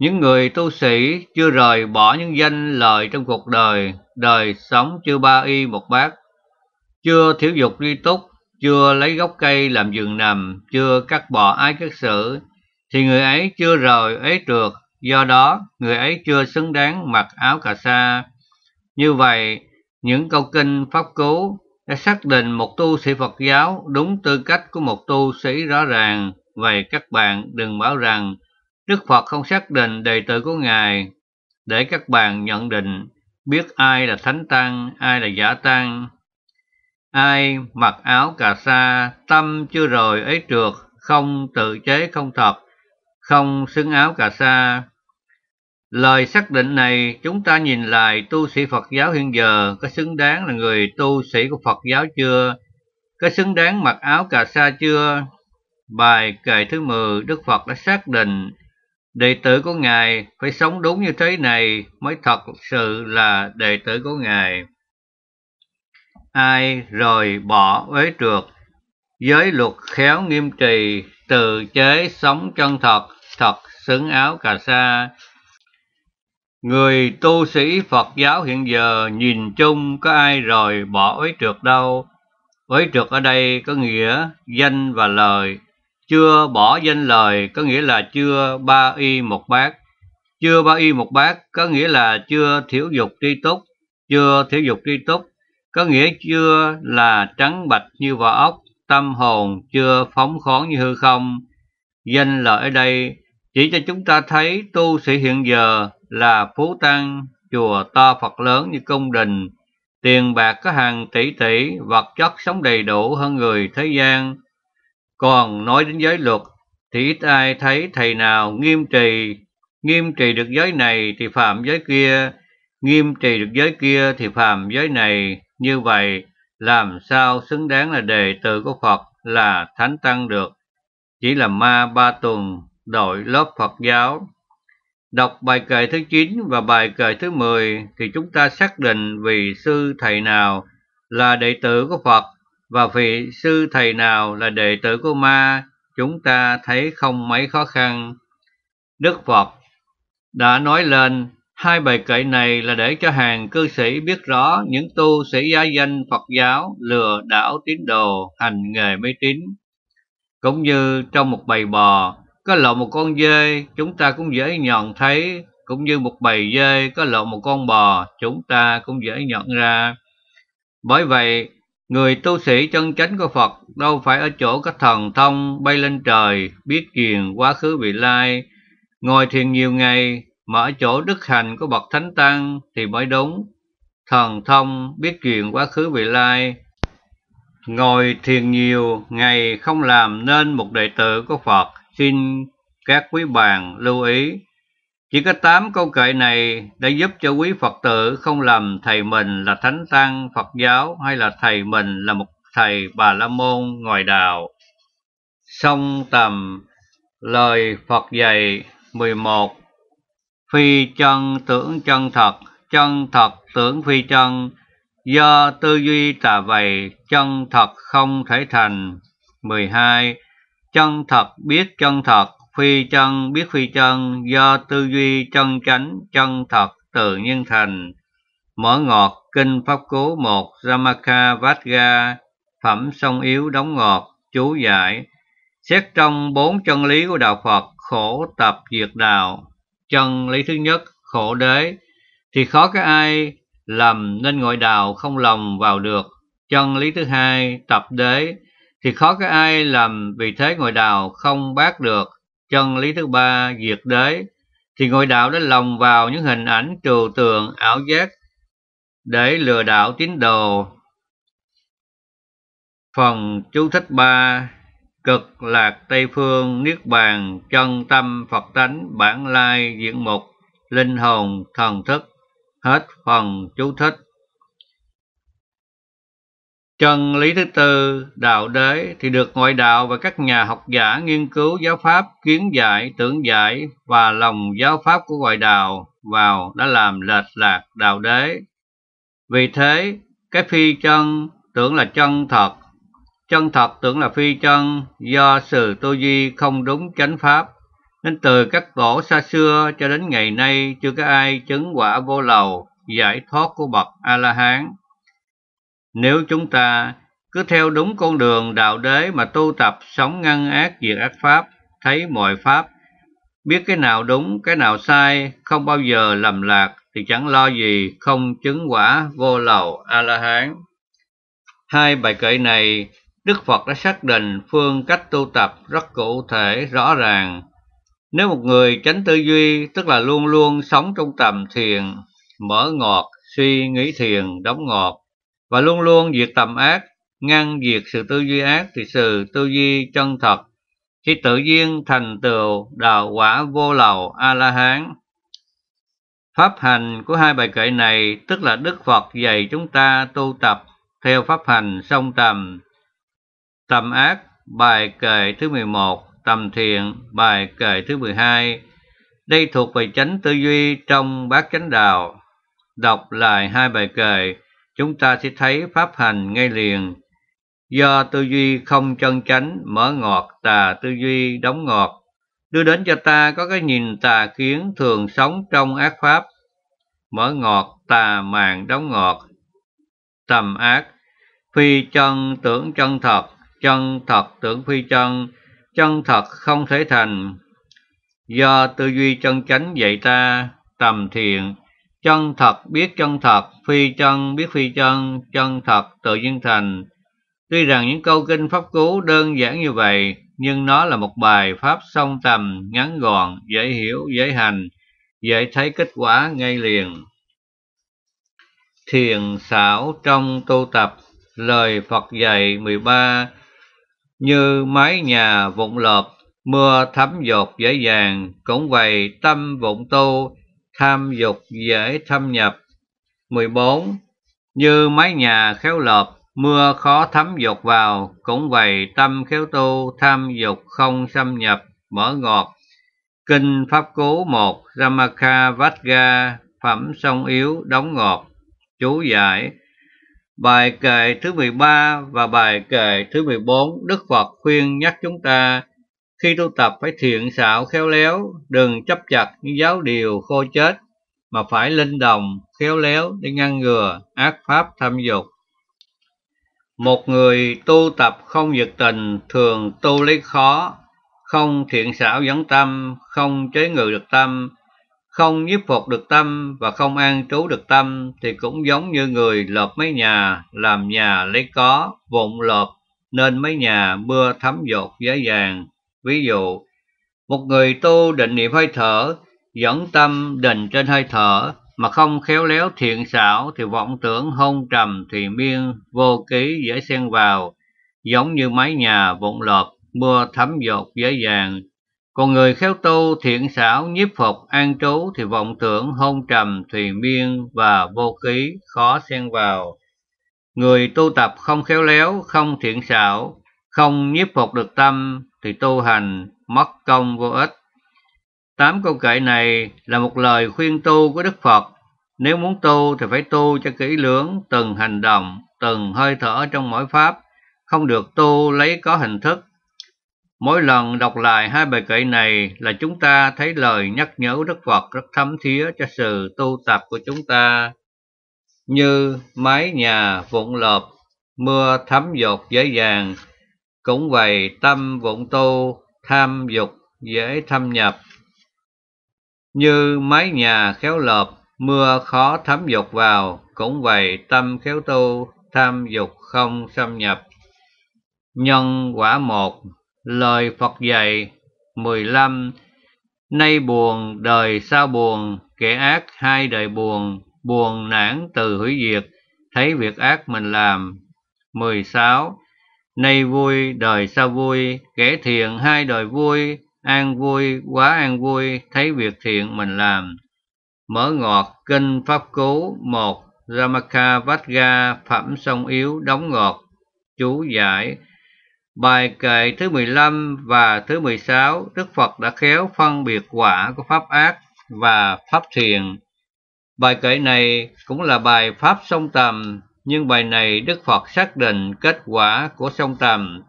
Những người tu sĩ chưa rời bỏ những danh lợi trong cuộc đời, đời sống chưa ba y một bát, chưa thiếu dục duy túc, chưa lấy gốc cây làm giường nằm, chưa cắt bỏ ái các sự, thì người ấy chưa rời ấy trượt, do đó người ấy chưa xứng đáng mặc áo cà sa. Như vậy, những câu kinh pháp cứu đã xác định một tu sĩ Phật giáo đúng tư cách của một tu sĩ rõ ràng. Vậy các bạn đừng bảo rằng Đức Phật không xác định đệ tử của Ngài để các bạn nhận định biết ai là thánh tăng, ai là giả tăng. Ai mặc áo cà sa, tâm chưa rồi ấy trượt, không tự chế không thật, không xứng áo cà sa, Lời xác định này chúng ta nhìn lại tu sĩ Phật giáo hiện giờ có xứng đáng là người tu sĩ của Phật giáo chưa? Có xứng đáng mặc áo cà sa chưa? Bài kệ thứ 10 Đức Phật đã xác định đệ tử của Ngài phải sống đúng như thế này mới thật sự là đệ tử của Ngài. Ai rời bỏ uế trượt, giới luật khéo nghiêm trì, từ chế sống chân thật, thật xứng áo cà sa, Người tu sĩ Phật giáo hiện giờ nhìn chung có ai rồi bỏ ấy trượt đâu. ấy trượt ở đây có nghĩa danh và lời. Chưa bỏ danh lời có nghĩa là chưa ba y một bát. Chưa ba y một bát có nghĩa là chưa thiểu dục tri túc. Chưa thiểu dục tri túc có nghĩa chưa là trắng bạch như vỏ ốc. Tâm hồn chưa phóng khoáng như hư không. Danh lợi ở đây chỉ cho chúng ta thấy tu sĩ hiện giờ là phú tăng, chùa to Phật lớn như cung đình, tiền bạc có hàng tỷ tỷ, vật chất sống đầy đủ hơn người thế gian. Còn nói đến giới luật thì ít ai thấy thầy nào nghiêm trì, nghiêm trì được giới này thì phạm giới kia, nghiêm trì được giới kia thì phạm giới này, như vậy làm sao xứng đáng là đệ tử của Phật là thánh tăng được, chỉ là ma ba tuần đội lớp Phật giáo Đọc bài kệ thứ 9 và bài kệ thứ 10 thì chúng ta xác định vị sư thầy nào là đệ tử của Phật và vị sư thầy nào là đệ tử của ma, chúng ta thấy không mấy khó khăn. Đức Phật đã nói lên hai bài kệ này là để cho hàng cư sĩ biết rõ những tu sĩ gia danh Phật giáo lừa đảo tín đồ hành nghề mê tín cũng như trong một bầy bò có lộ một con dê chúng ta cũng dễ nhận thấy cũng như một bầy dê có lộ một con bò chúng ta cũng dễ nhận ra bởi vậy người tu sĩ chân chánh của phật đâu phải ở chỗ các thần thông bay lên trời biết truyền quá khứ vị lai ngồi thiền nhiều ngày mà ở chỗ đức hành của bậc thánh tăng thì mới đúng thần thông biết truyền quá khứ vị lai ngồi thiền nhiều ngày không làm nên một đệ tử của phật xin các quý bạn lưu ý. Chỉ có 8 câu kệ này đã giúp cho quý Phật tử không làm thầy mình là thánh tăng Phật giáo hay là thầy mình là một thầy bà la môn ngoài đạo. Song tầm lời Phật dạy 11 Phi chân tưởng chân thật, chân thật tưởng phi chân, do tư duy tà vậy chân thật không thể thành. 12 chân thật biết chân thật phi chân biết phi chân do tư duy chân chánh chân thật tự nhiên thành mở ngọt kinh pháp cú một ramaka vatga phẩm song yếu đóng ngọt chú giải xét trong bốn chân lý của đạo phật khổ tập diệt đạo chân lý thứ nhất khổ đế thì khó cái ai lầm nên ngồi đạo không lòng vào được chân lý thứ hai tập đế thì khó cái ai làm vì thế ngồi đạo không bác được chân lý thứ ba diệt đế thì ngồi đạo đã lồng vào những hình ảnh trừu tượng ảo giác để lừa đảo tín đồ phần chú thích ba cực lạc tây phương niết bàn chân tâm phật tánh bản lai diện mục linh hồn thần thức hết phần chú thích Chân lý thứ tư, đạo đế thì được ngoại đạo và các nhà học giả nghiên cứu giáo pháp, kiến giải, tưởng giải và lòng giáo pháp của ngoại đạo vào đã làm lệch lạc đạo đế. Vì thế, cái phi chân tưởng là chân thật, chân thật tưởng là phi chân do sự tu di không đúng chánh pháp. Nên từ các tổ xa xưa cho đến ngày nay chưa có ai chứng quả vô lầu giải thoát của bậc A-la-hán nếu chúng ta cứ theo đúng con đường đạo đế mà tu tập sống ngăn ác diệt ác pháp, thấy mọi pháp, biết cái nào đúng, cái nào sai, không bao giờ lầm lạc thì chẳng lo gì không chứng quả vô lầu A-la-hán. Hai bài kệ này, Đức Phật đã xác định phương cách tu tập rất cụ thể, rõ ràng. Nếu một người tránh tư duy, tức là luôn luôn sống trong tầm thiền, mở ngọt, suy nghĩ thiền, đóng ngọt, và luôn luôn diệt tầm ác, ngăn diệt sự tư duy ác thì sự tư duy chân thật khi tự nhiên thành tựu đạo quả vô lầu A-la-hán. Pháp hành của hai bài kệ này tức là Đức Phật dạy chúng ta tu tập theo pháp hành song tầm. Tầm ác bài kệ thứ 11, tầm thiện bài kệ thứ 12. Đây thuộc về chánh tư duy trong bát chánh đạo. Đọc lại hai bài kệ chúng ta sẽ thấy pháp hành ngay liền. Do tư duy không chân chánh, mở ngọt tà tư duy đóng ngọt, đưa đến cho ta có cái nhìn tà kiến thường sống trong ác pháp, mở ngọt tà mạng đóng ngọt, tầm ác, phi chân tưởng chân thật, chân thật tưởng phi chân, chân thật không thể thành. Do tư duy chân chánh dạy ta tầm thiện, Chân thật biết chân thật, phi chân biết phi chân, chân thật tự nhiên thành. Tuy rằng những câu kinh pháp cú đơn giản như vậy, nhưng nó là một bài pháp song tầm, ngắn gọn, dễ hiểu, dễ hành, dễ thấy kết quả ngay liền. Thiền xảo trong tu tập, lời Phật dạy 13, như mái nhà vụn lợp, mưa thấm dột dễ dàng, cũng vậy tâm vụn tu, tham dục dễ thâm nhập. 14. Như mái nhà khéo lợp, mưa khó thấm dục vào, cũng vậy tâm khéo tu, tham dục không xâm nhập, mở ngọt. Kinh Pháp cú 1, Ramaka Vatga, Phẩm Sông Yếu, Đóng Ngọt, Chú Giải. Bài kệ thứ 13 và bài kệ thứ 14, Đức Phật khuyên nhắc chúng ta khi tu tập phải thiện xảo khéo léo, đừng chấp chặt những giáo điều khô chết, mà phải linh đồng, khéo léo để ngăn ngừa ác pháp tham dục. Một người tu tập không nhiệt tình thường tu lấy khó, không thiện xảo dẫn tâm, không chế ngự được tâm, không nhiếp phục được tâm và không an trú được tâm thì cũng giống như người lợp mấy nhà, làm nhà lấy có, vụn lợp nên mấy nhà mưa thấm dột dễ dàng. Ví dụ, một người tu định niệm hơi thở, dẫn tâm định trên hơi thở, mà không khéo léo thiện xảo thì vọng tưởng hôn trầm thì miên vô ký dễ xen vào, giống như mái nhà vụn lợp, mưa thấm dột dễ dàng. Còn người khéo tu thiện xảo nhiếp phục an trú thì vọng tưởng hôn trầm thùy miên và vô ký khó xen vào. Người tu tập không khéo léo, không thiện xảo, không nhiếp phục được tâm, thì tu hành mất công vô ích. Tám câu kệ này là một lời khuyên tu của Đức Phật. Nếu muốn tu thì phải tu cho kỹ lưỡng từng hành động, từng hơi thở trong mỗi pháp, không được tu lấy có hình thức. Mỗi lần đọc lại hai bài kệ này là chúng ta thấy lời nhắc nhở Đức Phật rất thấm thía cho sự tu tập của chúng ta. Như mái nhà vụn lợp, mưa thấm dột dễ dàng, cũng vậy tâm vụng tu tham dục dễ thâm nhập như mái nhà khéo lợp mưa khó thấm dục vào cũng vậy tâm khéo tu tham dục không xâm nhập nhân quả một lời phật dạy mười lăm nay buồn đời sao buồn kẻ ác hai đời buồn buồn nản từ hủy diệt thấy việc ác mình làm mười sáu Nay vui đời sao vui, kẻ thiện hai đời vui, an vui quá an vui, thấy việc thiện mình làm. Mở ngọt kinh pháp cú một Ramaka Vatga phẩm sông yếu đóng ngọt chú giải Bài kệ thứ 15 và thứ 16, Đức Phật đã khéo phân biệt quả của pháp ác và pháp thiện Bài kệ này cũng là bài pháp sông tầm nhưng bài này Đức Phật xác định kết quả của sông Tầm.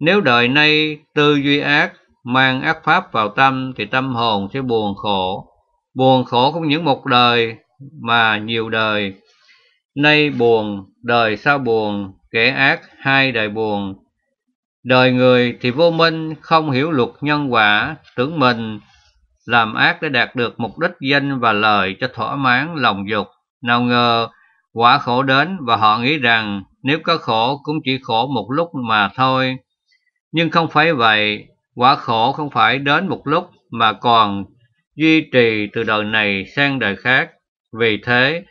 Nếu đời nay tư duy ác mang ác pháp vào tâm thì tâm hồn sẽ buồn khổ. Buồn khổ không những một đời mà nhiều đời. Nay buồn, đời sau buồn, kẻ ác hai đời buồn. Đời người thì vô minh, không hiểu luật nhân quả, tưởng mình làm ác để đạt được mục đích danh và lợi cho thỏa mãn lòng dục. Nào ngờ Quả khổ đến và họ nghĩ rằng nếu có khổ cũng chỉ khổ một lúc mà thôi. Nhưng không phải vậy, quả khổ không phải đến một lúc mà còn duy trì từ đời này sang đời khác. Vì thế,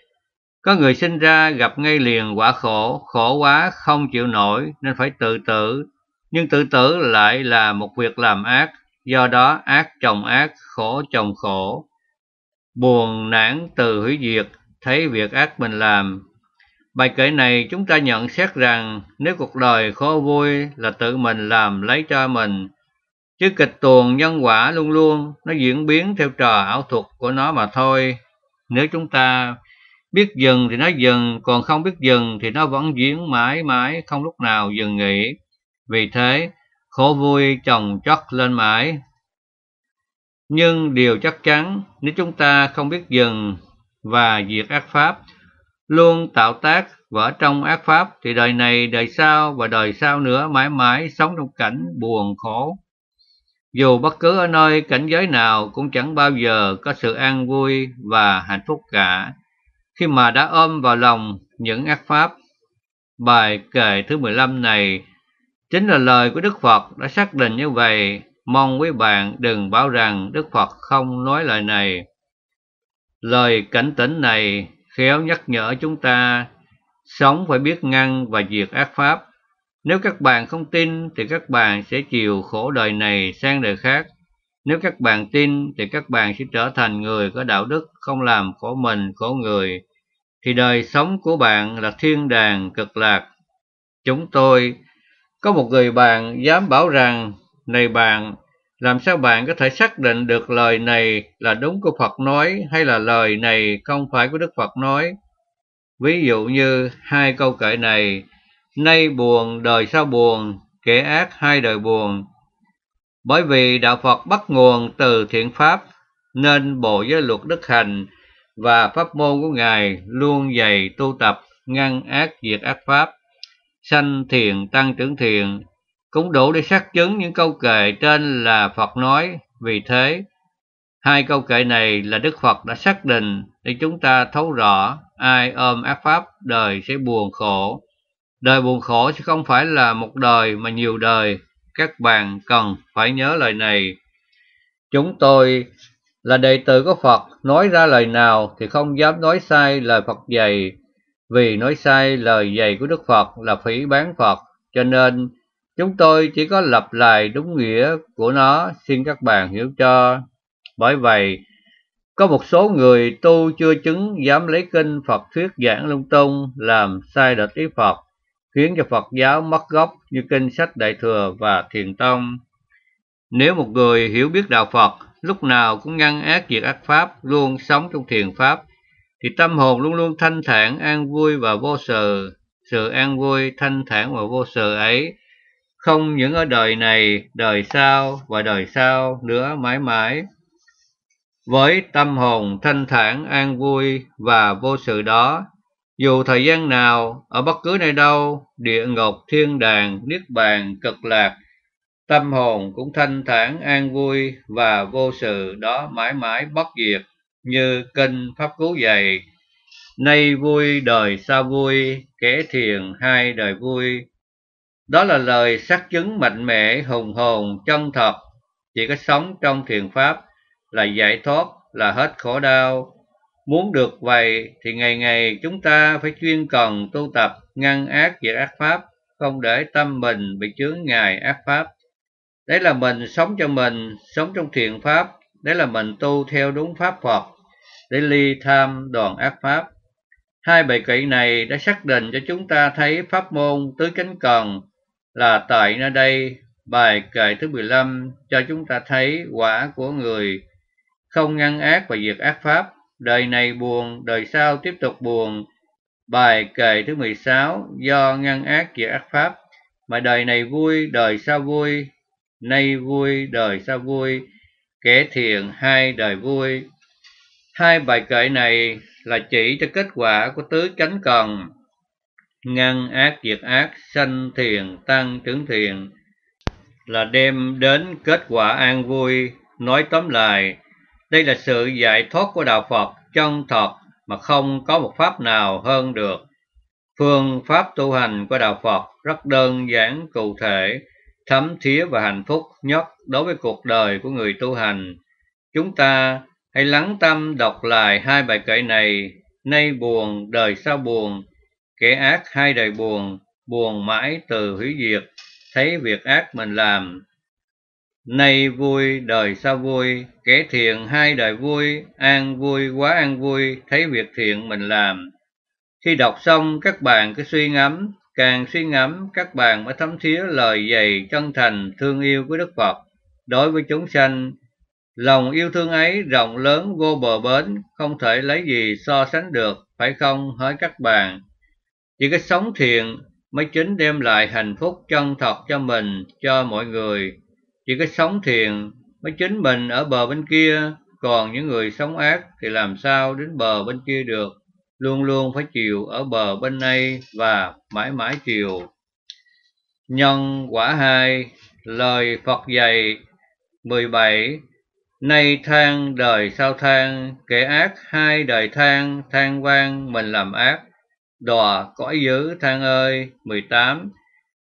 có người sinh ra gặp ngay liền quả khổ, khổ quá không chịu nổi nên phải tự tử. Nhưng tự tử lại là một việc làm ác, do đó ác chồng ác, khổ chồng khổ. Buồn nản từ hủy diệt thấy việc ác mình làm. Bài kể này chúng ta nhận xét rằng nếu cuộc đời khó vui là tự mình làm lấy cho mình, chứ kịch tuồng nhân quả luôn luôn nó diễn biến theo trò ảo thuật của nó mà thôi. Nếu chúng ta biết dừng thì nó dừng, còn không biết dừng thì nó vẫn diễn mãi mãi không lúc nào dừng nghỉ. Vì thế, khổ vui chồng chất lên mãi. Nhưng điều chắc chắn, nếu chúng ta không biết dừng và diệt ác pháp, luôn tạo tác vỡ trong ác pháp thì đời này, đời sau và đời sau nữa mãi mãi sống trong cảnh buồn khổ. Dù bất cứ ở nơi cảnh giới nào cũng chẳng bao giờ có sự an vui và hạnh phúc cả khi mà đã ôm vào lòng những ác pháp. Bài kệ thứ 15 này chính là lời của Đức Phật đã xác định như vậy. Mong quý bạn đừng bảo rằng Đức Phật không nói lời này. Lời cảnh tỉnh này khéo nhắc nhở chúng ta sống phải biết ngăn và diệt ác pháp. Nếu các bạn không tin thì các bạn sẽ chịu khổ đời này sang đời khác. Nếu các bạn tin thì các bạn sẽ trở thành người có đạo đức không làm khổ mình khổ người. Thì đời sống của bạn là thiên đàng cực lạc. Chúng tôi có một người bạn dám bảo rằng, này bạn, làm sao bạn có thể xác định được lời này là đúng của Phật nói hay là lời này không phải của Đức Phật nói? Ví dụ như hai câu kệ này, nay buồn, đời sau buồn, kẻ ác hai đời buồn. Bởi vì Đạo Phật bắt nguồn từ thiện Pháp, nên bộ giới luật đức hành và pháp môn của Ngài luôn dày tu tập, ngăn ác diệt ác Pháp, sanh thiện tăng trưởng thiện, cũng đủ để xác chứng những câu kệ trên là Phật nói. Vì thế, hai câu kệ này là Đức Phật đã xác định để chúng ta thấu rõ ai ôm ác pháp đời sẽ buồn khổ. Đời buồn khổ sẽ không phải là một đời mà nhiều đời. Các bạn cần phải nhớ lời này. Chúng tôi là đệ tử của Phật, nói ra lời nào thì không dám nói sai lời Phật dạy, vì nói sai lời dạy của Đức Phật là phỉ bán Phật, cho nên Chúng tôi chỉ có lập lại đúng nghĩa của nó, xin các bạn hiểu cho. Bởi vậy, có một số người tu chưa chứng dám lấy kinh Phật thuyết giảng lung tung, làm sai lệch ý Phật, khiến cho Phật giáo mất gốc như kinh sách Đại Thừa và Thiền Tông. Nếu một người hiểu biết Đạo Phật, lúc nào cũng ngăn ác diệt ác pháp, luôn sống trong thiền pháp, thì tâm hồn luôn luôn thanh thản, an vui và vô sự. Sự an vui, thanh thản và vô sự ấy không những ở đời này, đời sau và đời sau nữa mãi mãi. Với tâm hồn thanh thản, an vui và vô sự đó, dù thời gian nào, ở bất cứ nơi đâu, địa ngục, thiên đàng, niết bàn, cực lạc, tâm hồn cũng thanh thản, an vui và vô sự đó mãi mãi bất diệt như kinh Pháp cú Dạy. Nay vui đời xa vui, kẻ thiền hai đời vui, đó là lời xác chứng mạnh mẽ, hùng hồn, chân thật. Chỉ có sống trong thiền pháp là giải thoát, là hết khổ đau. Muốn được vậy thì ngày ngày chúng ta phải chuyên cần tu tập ngăn ác diệt ác pháp, không để tâm mình bị chướng ngài ác pháp. Đấy là mình sống cho mình, sống trong thiền pháp, đấy là mình tu theo đúng pháp Phật, để ly tham đoàn ác pháp. Hai bài kệ này đã xác định cho chúng ta thấy pháp môn tứ cánh cần là tại nơi đây bài kệ thứ 15 cho chúng ta thấy quả của người không ngăn ác và diệt ác pháp, đời này buồn, đời sau tiếp tục buồn. Bài kệ thứ 16 do ngăn ác diệt ác pháp, mà đời này vui, đời sau vui, nay vui, đời sau vui, kẻ thiện hai đời vui. Hai bài kệ này là chỉ cho kết quả của tứ chánh cần ngăn ác diệt ác, sanh thiền, tăng trưởng thiền, là đem đến kết quả an vui. Nói tóm lại, đây là sự giải thoát của Đạo Phật chân thật mà không có một pháp nào hơn được. Phương pháp tu hành của Đạo Phật rất đơn giản, cụ thể, thấm thía và hạnh phúc nhất đối với cuộc đời của người tu hành. Chúng ta hãy lắng tâm đọc lại hai bài kệ này, nay buồn, đời sau buồn, kẻ ác hai đời buồn buồn mãi từ hủy diệt thấy việc ác mình làm nay vui đời xa vui kẻ thiện hai đời vui an vui quá an vui thấy việc thiện mình làm khi đọc xong các bạn cứ suy ngẫm càng suy ngẫm các bạn mới thấm thía lời dày chân thành thương yêu của đức phật đối với chúng sanh lòng yêu thương ấy rộng lớn vô bờ bến không thể lấy gì so sánh được phải không hỡi các bạn chỉ cái sống thiện mới chính đem lại hạnh phúc chân thật cho mình, cho mọi người. Chỉ cái sống thiện mới chính mình ở bờ bên kia, còn những người sống ác thì làm sao đến bờ bên kia được. Luôn luôn phải chịu ở bờ bên này và mãi mãi chịu. Nhân quả hai lời Phật dạy 17 Nay than đời sau than, kẻ ác hai đời than, than quan mình làm ác, đọa cõi dữ than ơi 18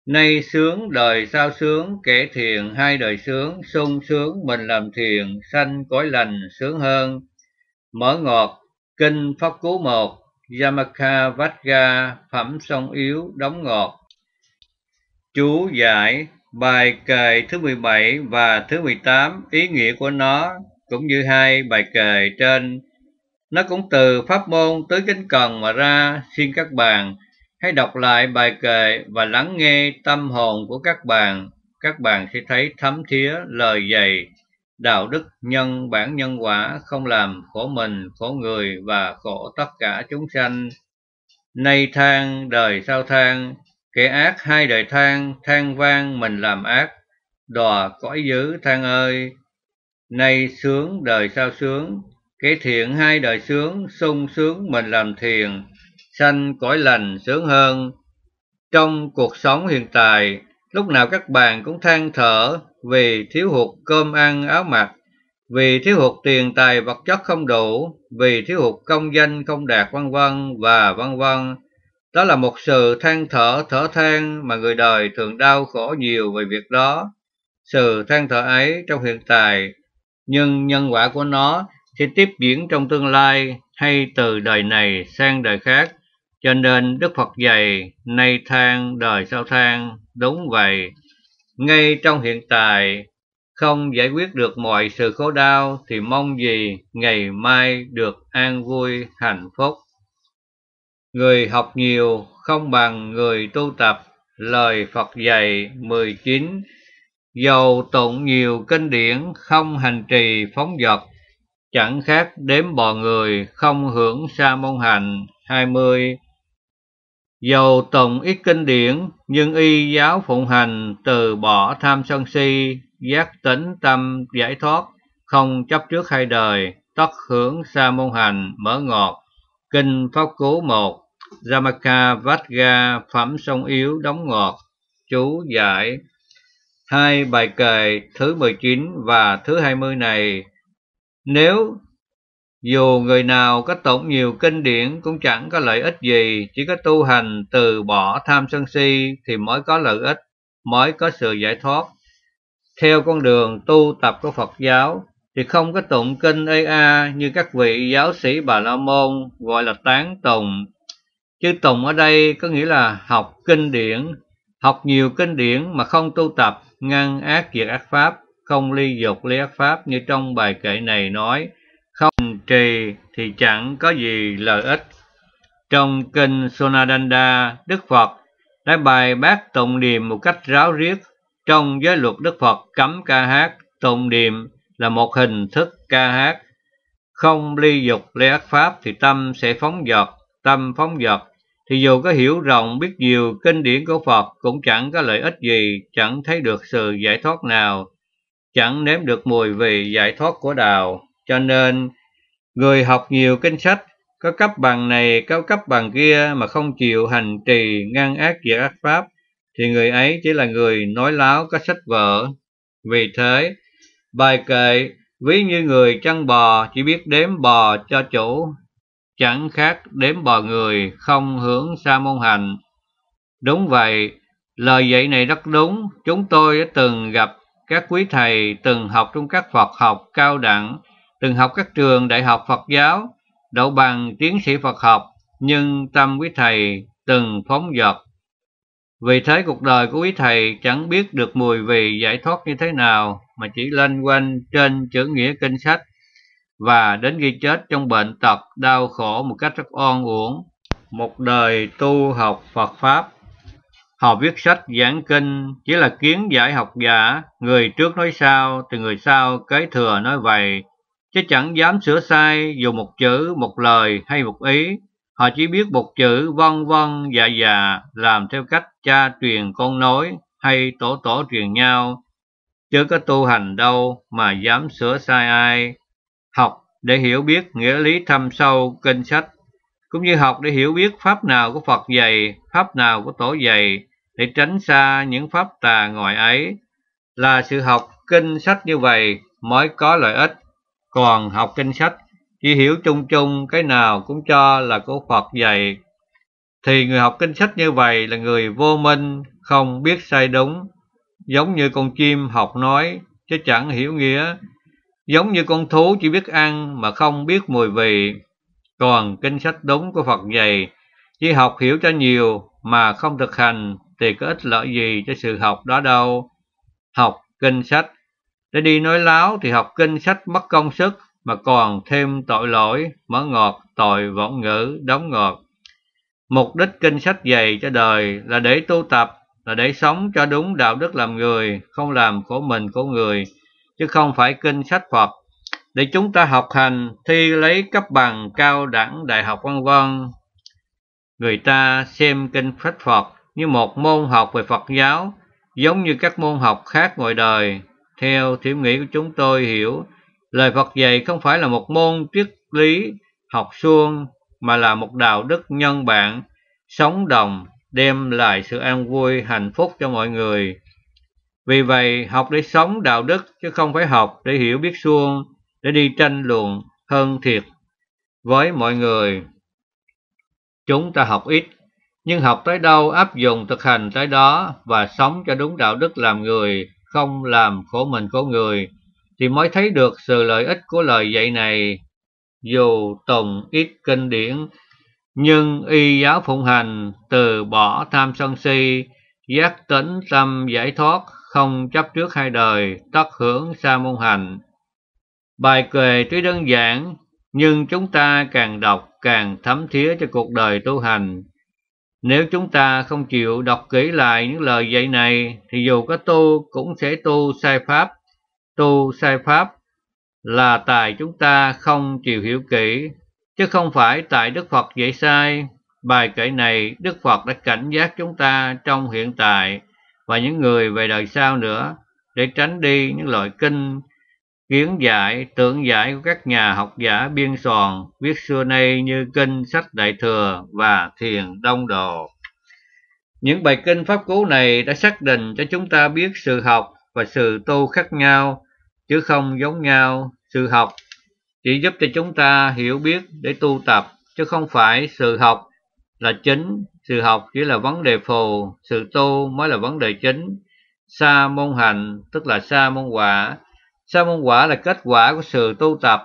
nay sướng đời sao sướng kẻ thiền hai đời sướng sung sướng mình làm thiền sanh cõi lành sướng hơn mở ngọt kinh pháp cú một Yamaka Vatga phẩm song yếu đóng ngọt chú giải bài kề thứ 17 và thứ 18 ý nghĩa của nó cũng như hai bài kề trên nó cũng từ pháp môn tới kính cần mà ra xin các bạn hãy đọc lại bài kệ và lắng nghe tâm hồn của các bạn. Các bạn sẽ thấy thấm thía lời dạy, đạo đức nhân bản nhân quả không làm khổ mình, khổ người và khổ tất cả chúng sanh. Nay than đời sau than, kẻ ác hai đời than, than vang mình làm ác, đò cõi dữ than ơi. Nay sướng đời sau sướng, cái thiện hai đời sướng sung sướng mình làm thiền sanh cõi lành sướng hơn trong cuộc sống hiện tại lúc nào các bạn cũng than thở vì thiếu hụt cơm ăn áo mặc vì thiếu hụt tiền tài vật chất không đủ vì thiếu hụt công danh không đạt vân vân và vân vân đó là một sự than thở thở than mà người đời thường đau khổ nhiều về việc đó sự than thở ấy trong hiện tại nhưng nhân quả của nó sẽ tiếp diễn trong tương lai hay từ đời này sang đời khác. Cho nên Đức Phật dạy, nay than, đời sau than, đúng vậy. Ngay trong hiện tại, không giải quyết được mọi sự khổ đau thì mong gì ngày mai được an vui, hạnh phúc. Người học nhiều không bằng người tu tập, lời Phật dạy mười chín Dầu tụng nhiều kinh điển không hành trì phóng dật chẳng khác đếm bò người không hưởng sa môn hành hai mươi, Dầu tổng ít kinh điển, nhưng y giáo phụng hành từ bỏ tham sân si, giác tính tâm giải thoát, không chấp trước hai đời, tất hưởng sa môn hành mở ngọt. Kinh Pháp Cú một, Jamaka Vatga Phẩm Sông Yếu Đóng Ngọt, Chú Giải. Hai bài kệ thứ 19 và thứ 20 này nếu dù người nào có tụng nhiều kinh điển cũng chẳng có lợi ích gì, chỉ có tu hành từ bỏ tham sân si thì mới có lợi ích, mới có sự giải thoát. Theo con đường tu tập của Phật giáo thì không có tụng kinh ê a như các vị giáo sĩ Bà La Môn gọi là tán tùng. Chứ tùng ở đây có nghĩa là học kinh điển, học nhiều kinh điển mà không tu tập, ngăn ác diệt ác pháp không ly dục ly ác pháp như trong bài kệ này nói, không trì thì chẳng có gì lợi ích. Trong kinh Sonadanda, Đức Phật đã bài bác tụng điềm một cách ráo riết. Trong giới luật Đức Phật cấm ca hát, tụng điềm là một hình thức ca hát. Không ly dục ly ác pháp thì tâm sẽ phóng dọt tâm phóng dọt thì dù có hiểu rộng biết nhiều kinh điển của Phật cũng chẳng có lợi ích gì, chẳng thấy được sự giải thoát nào chẳng nếm được mùi vị giải thoát của đạo. Cho nên, người học nhiều kinh sách, có cấp bằng này, có cấp bằng kia mà không chịu hành trì ngăn ác diệt ác pháp, thì người ấy chỉ là người nói láo có sách vở. Vì thế, bài kệ ví như người chăn bò chỉ biết đếm bò cho chủ, chẳng khác đếm bò người không hướng sa môn hành. Đúng vậy, lời dạy này rất đúng, chúng tôi đã từng gặp các quý thầy từng học trong các Phật học cao đẳng, từng học các trường đại học Phật giáo, đậu bằng tiến sĩ Phật học, nhưng tâm quý thầy từng phóng dật. Vì thế cuộc đời của quý thầy chẳng biết được mùi vị giải thoát như thế nào mà chỉ lanh quanh trên chữ nghĩa kinh sách và đến khi chết trong bệnh tật đau khổ một cách rất oan uổng. Một đời tu học Phật Pháp Họ viết sách giảng kinh chỉ là kiến giải học giả, người trước nói sao thì người sau kế thừa nói vậy, chứ chẳng dám sửa sai dù một chữ, một lời hay một ý. Họ chỉ biết một chữ vân vân dạ dạ làm theo cách cha truyền con nối hay tổ tổ truyền nhau, chứ có tu hành đâu mà dám sửa sai ai. Học để hiểu biết nghĩa lý thâm sâu kinh sách, cũng như học để hiểu biết pháp nào của Phật dạy, pháp nào của tổ dạy, để tránh xa những pháp tà ngoại ấy. Là sự học kinh sách như vậy mới có lợi ích, còn học kinh sách chỉ hiểu chung chung cái nào cũng cho là của Phật dạy. Thì người học kinh sách như vậy là người vô minh, không biết sai đúng, giống như con chim học nói chứ chẳng hiểu nghĩa, giống như con thú chỉ biết ăn mà không biết mùi vị. Còn kinh sách đúng của Phật dạy chỉ học hiểu cho nhiều mà không thực hành thì có ích lợi gì cho sự học đó đâu. Học kinh sách. Để đi nói láo thì học kinh sách mất công sức mà còn thêm tội lỗi, mở ngọt, tội vọng ngữ, đóng ngọt. Mục đích kinh sách dạy cho đời là để tu tập, là để sống cho đúng đạo đức làm người, không làm của mình của người, chứ không phải kinh sách Phật. Để chúng ta học hành, thi lấy cấp bằng cao đẳng đại học văn vân. Người ta xem kinh sách Phật như một môn học về Phật giáo, giống như các môn học khác ngoài đời. Theo thiểu nghĩ của chúng tôi hiểu, lời Phật dạy không phải là một môn triết lý học suông mà là một đạo đức nhân bản, sống đồng, đem lại sự an vui, hạnh phúc cho mọi người. Vì vậy, học để sống đạo đức chứ không phải học để hiểu biết suông, để đi tranh luận hơn thiệt với mọi người. Chúng ta học ít nhưng học tới đâu áp dụng thực hành tới đó và sống cho đúng đạo đức làm người, không làm khổ mình khổ người, thì mới thấy được sự lợi ích của lời dạy này. Dù tùng ít kinh điển, nhưng y giáo phụng hành, từ bỏ tham sân si, giác tính tâm giải thoát, không chấp trước hai đời, tất hưởng sa môn hành. Bài kệ tuy đơn giản, nhưng chúng ta càng đọc càng thấm thía cho cuộc đời tu hành nếu chúng ta không chịu đọc kỹ lại những lời dạy này, thì dù có tu cũng sẽ tu sai pháp. Tu sai pháp là tại chúng ta không chịu hiểu kỹ, chứ không phải tại Đức Phật dạy sai. Bài kể này, Đức Phật đã cảnh giác chúng ta trong hiện tại và những người về đời sau nữa, để tránh đi những loại kinh kiến giải, tưởng giải của các nhà học giả biên soạn viết xưa nay như kinh sách Đại Thừa và Thiền Đông đồ Những bài kinh Pháp Cú này đã xác định cho chúng ta biết sự học và sự tu khác nhau, chứ không giống nhau. Sự học chỉ giúp cho chúng ta hiểu biết để tu tập, chứ không phải sự học là chính, sự học chỉ là vấn đề phù, sự tu mới là vấn đề chính. Sa môn hành tức là sa môn quả, Sa môn quả là kết quả của sự tu tập.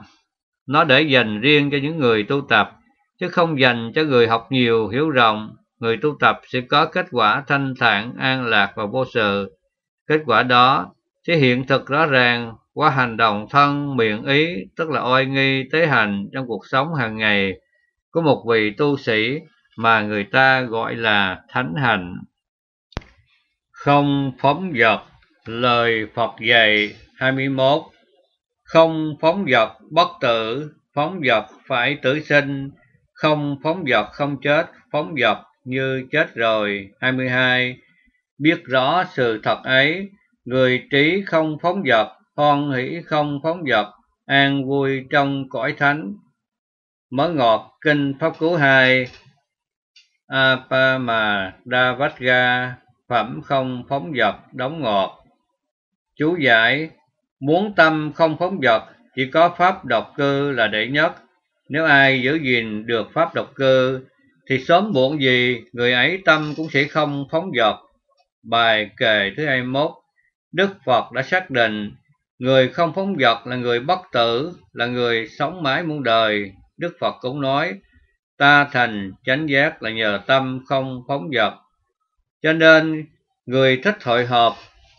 Nó để dành riêng cho những người tu tập, chứ không dành cho người học nhiều, hiểu rộng. Người tu tập sẽ có kết quả thanh thản, an lạc và vô sự. Kết quả đó sẽ hiện thực rõ ràng qua hành động thân, miệng ý, tức là oai nghi, tế hành trong cuộc sống hàng ngày của một vị tu sĩ mà người ta gọi là thánh hành. Không phóng dật lời Phật dạy 21 Không phóng dật bất tử, phóng dật phải tử sinh, không phóng dật không chết, phóng dật như chết rồi. 22 Biết rõ sự thật ấy, người trí không phóng dật, hoan hỷ không phóng dật, an vui trong cõi thánh. Mở ngọt Kinh Pháp Cứu 2 Apama Davatga Phẩm không phóng dật đóng ngọt Chú giải Muốn tâm không phóng dật, chỉ có pháp độc cơ là đệ nhất. Nếu ai giữ gìn được pháp độc cơ thì sớm muộn gì người ấy tâm cũng sẽ không phóng dật. Bài kề thứ 21 Đức Phật đã xác định Người không phóng dật là người bất tử, là người sống mãi muôn đời. Đức Phật cũng nói, ta thành chánh giác là nhờ tâm không phóng dật. Cho nên, người thích hội hợp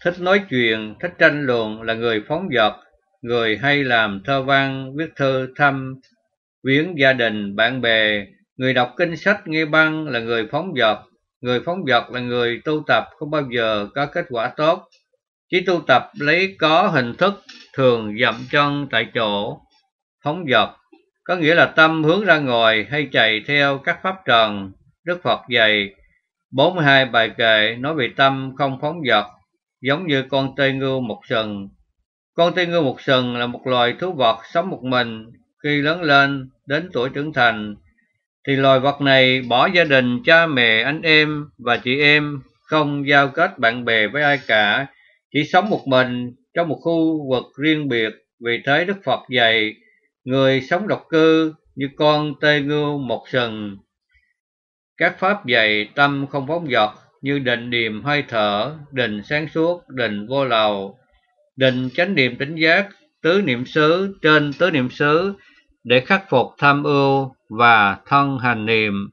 thích nói chuyện, thích tranh luận, là người phóng dật, người hay làm thơ văn, viết thơ thăm, viếng gia đình, bạn bè, người đọc kinh sách nghe băng là người phóng dật, người phóng dật là người tu tập không bao giờ có kết quả tốt, chỉ tu tập lấy có hình thức thường dậm chân tại chỗ, phóng dật, có nghĩa là tâm hướng ra ngoài hay chạy theo các pháp trần, Đức Phật dạy 42 bài kệ nói về tâm không phóng dật giống như con tê ngưu một sừng. Con tê ngưu một sừng là một loài thú vật sống một mình, khi lớn lên đến tuổi trưởng thành thì loài vật này bỏ gia đình, cha mẹ, anh em và chị em, không giao kết bạn bè với ai cả, chỉ sống một mình trong một khu vực riêng biệt. Vì thế Đức Phật dạy, người sống độc cư như con tê ngưu một sừng. Các pháp dạy tâm không phóng dật, như định niệm hơi thở, định sáng suốt, định vô lầu, định chánh niệm tỉnh giác, tứ niệm xứ, trên tứ niệm xứ để khắc phục tham ưu và thân hành niệm.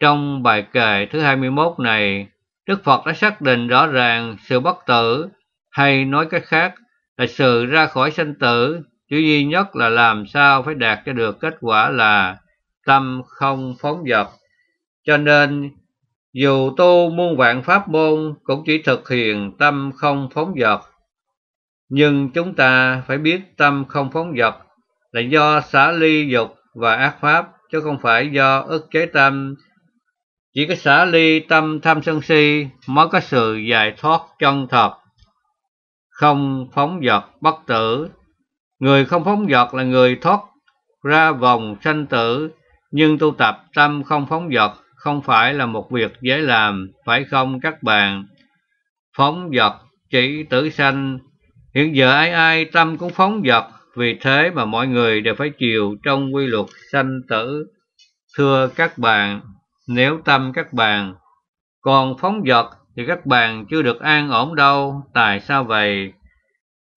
Trong bài kệ thứ 21 này, Đức Phật đã xác định rõ ràng sự bất tử, hay nói cách khác là sự ra khỏi sanh tử, Chủ duy nhất là làm sao phải đạt cho được kết quả là tâm không phóng dật. Cho nên dù tu muôn vạn pháp môn cũng chỉ thực hiện tâm không phóng dật. Nhưng chúng ta phải biết tâm không phóng dật là do xả ly dục và ác pháp chứ không phải do ức chế tâm. Chỉ có xả ly tâm tham sân si mới có sự giải thoát chân thật. Không phóng dật bất tử. Người không phóng dật là người thoát ra vòng sanh tử, nhưng tu tập tâm không phóng dật không phải là một việc dễ làm, phải không các bạn? Phóng dật chỉ tử sanh, hiện giờ ai ai tâm cũng phóng dật, vì thế mà mọi người đều phải chịu trong quy luật sanh tử. Thưa các bạn, nếu tâm các bạn còn phóng dật thì các bạn chưa được an ổn đâu, tại sao vậy?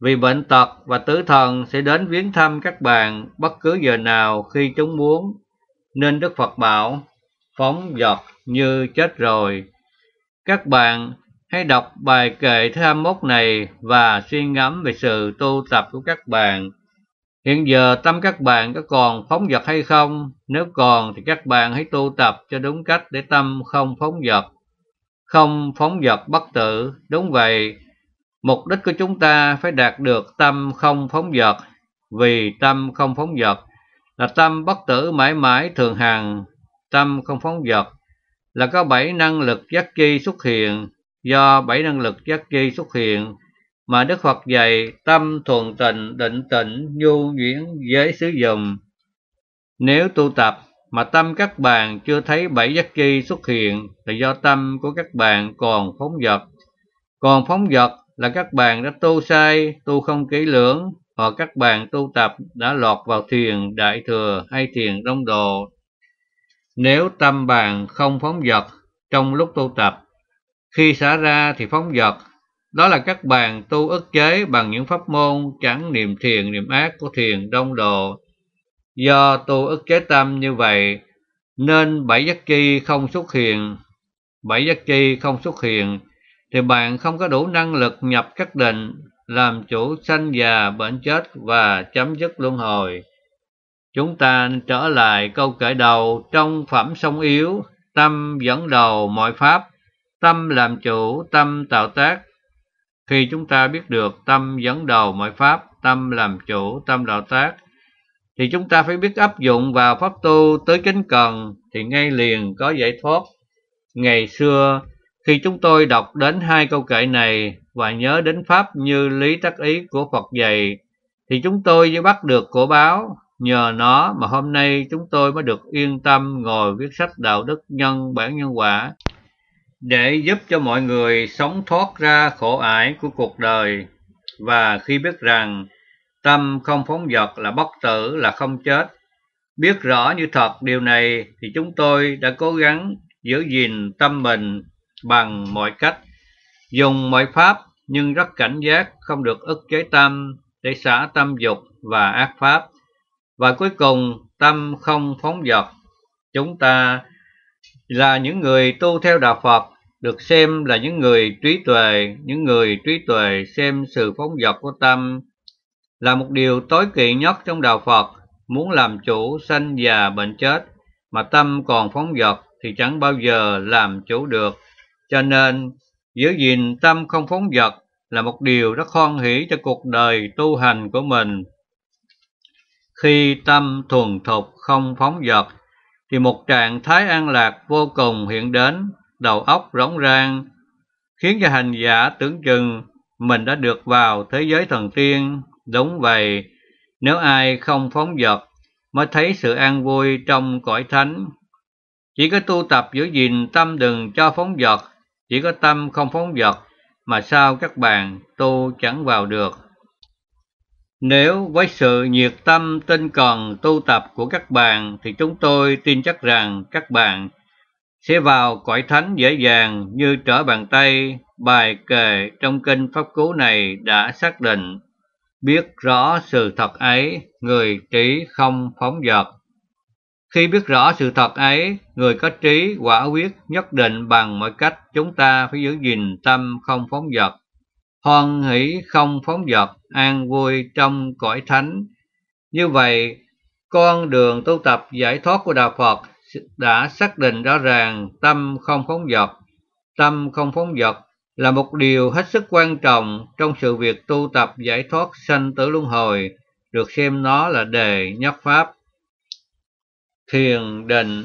Vì bệnh tật và tử thần sẽ đến viếng thăm các bạn bất cứ giờ nào khi chúng muốn. Nên Đức Phật bảo, phóng dật như chết rồi. Các bạn hãy đọc bài kệ thứ 21 này và suy ngẫm về sự tu tập của các bạn. Hiện giờ tâm các bạn có còn phóng dật hay không? Nếu còn thì các bạn hãy tu tập cho đúng cách để tâm không phóng dật. Không phóng dật bất tử, đúng vậy. Mục đích của chúng ta phải đạt được tâm không phóng dật, vì tâm không phóng dật là tâm bất tử mãi mãi thường hằng tâm không phóng dật là có bảy năng lực giác chi xuất hiện do bảy năng lực giác chi xuất hiện mà Đức Phật dạy tâm thuần tịnh định tịnh nhu nhuyễn dễ sử dụng nếu tu tập mà tâm các bạn chưa thấy bảy giác chi xuất hiện là do tâm của các bạn còn phóng dật còn phóng dật là các bạn đã tu sai tu không kỹ lưỡng hoặc các bạn tu tập đã lọt vào thiền đại thừa hay thiền đông độ nếu tâm bàn không phóng dật trong lúc tu tập, khi xả ra thì phóng dật, đó là các bạn tu ức chế bằng những pháp môn chẳng niệm thiền niệm ác của thiền đông đồ. Do tu ức chế tâm như vậy, nên bảy giác chi không xuất hiện. Bảy giác chi không xuất hiện, thì bạn không có đủ năng lực nhập các định, làm chủ sanh già, bệnh chết và chấm dứt luân hồi. Chúng ta trở lại câu kể đầu trong phẩm sông yếu, tâm dẫn đầu mọi pháp, tâm làm chủ, tâm tạo tác. Khi chúng ta biết được tâm dẫn đầu mọi pháp, tâm làm chủ, tâm tạo tác, thì chúng ta phải biết áp dụng vào pháp tu tới chính cần thì ngay liền có giải thoát. Ngày xưa, khi chúng tôi đọc đến hai câu kệ này và nhớ đến pháp như lý tác ý của Phật dạy, thì chúng tôi mới bắt được cổ báo Nhờ nó mà hôm nay chúng tôi mới được yên tâm ngồi viết sách đạo đức nhân bản nhân quả để giúp cho mọi người sống thoát ra khổ ải của cuộc đời và khi biết rằng tâm không phóng dật là bất tử là không chết biết rõ như thật điều này thì chúng tôi đã cố gắng giữ gìn tâm mình bằng mọi cách dùng mọi pháp nhưng rất cảnh giác không được ức chế tâm để xả tâm dục và ác pháp và cuối cùng, tâm không phóng dật. Chúng ta là những người tu theo đạo Phật, được xem là những người trí tuệ, những người trí tuệ xem sự phóng dật của tâm là một điều tối kỵ nhất trong đạo Phật, muốn làm chủ sanh già bệnh chết mà tâm còn phóng dật thì chẳng bao giờ làm chủ được. Cho nên, giữ gìn tâm không phóng dật là một điều rất khoan hỷ cho cuộc đời tu hành của mình khi tâm thuần thục không phóng dật thì một trạng thái an lạc vô cùng hiện đến đầu óc rỗng rang khiến cho hành giả tưởng chừng mình đã được vào thế giới thần tiên đúng vậy nếu ai không phóng dật mới thấy sự an vui trong cõi thánh chỉ có tu tập giữ gìn tâm đừng cho phóng dật chỉ có tâm không phóng dật mà sao các bạn tu chẳng vào được nếu với sự nhiệt tâm tinh cần tu tập của các bạn thì chúng tôi tin chắc rằng các bạn sẽ vào cõi thánh dễ dàng như trở bàn tay bài kệ trong kinh pháp cú này đã xác định. Biết rõ sự thật ấy, người trí không phóng dật. Khi biết rõ sự thật ấy, người có trí quả quyết nhất định bằng mọi cách chúng ta phải giữ gìn tâm không phóng dật hoan hỷ không phóng dật an vui trong cõi thánh như vậy con đường tu tập giải thoát của đạo phật đã xác định rõ ràng tâm không phóng dật tâm không phóng dật là một điều hết sức quan trọng trong sự việc tu tập giải thoát sanh tử luân hồi được xem nó là đề nhất pháp thiền định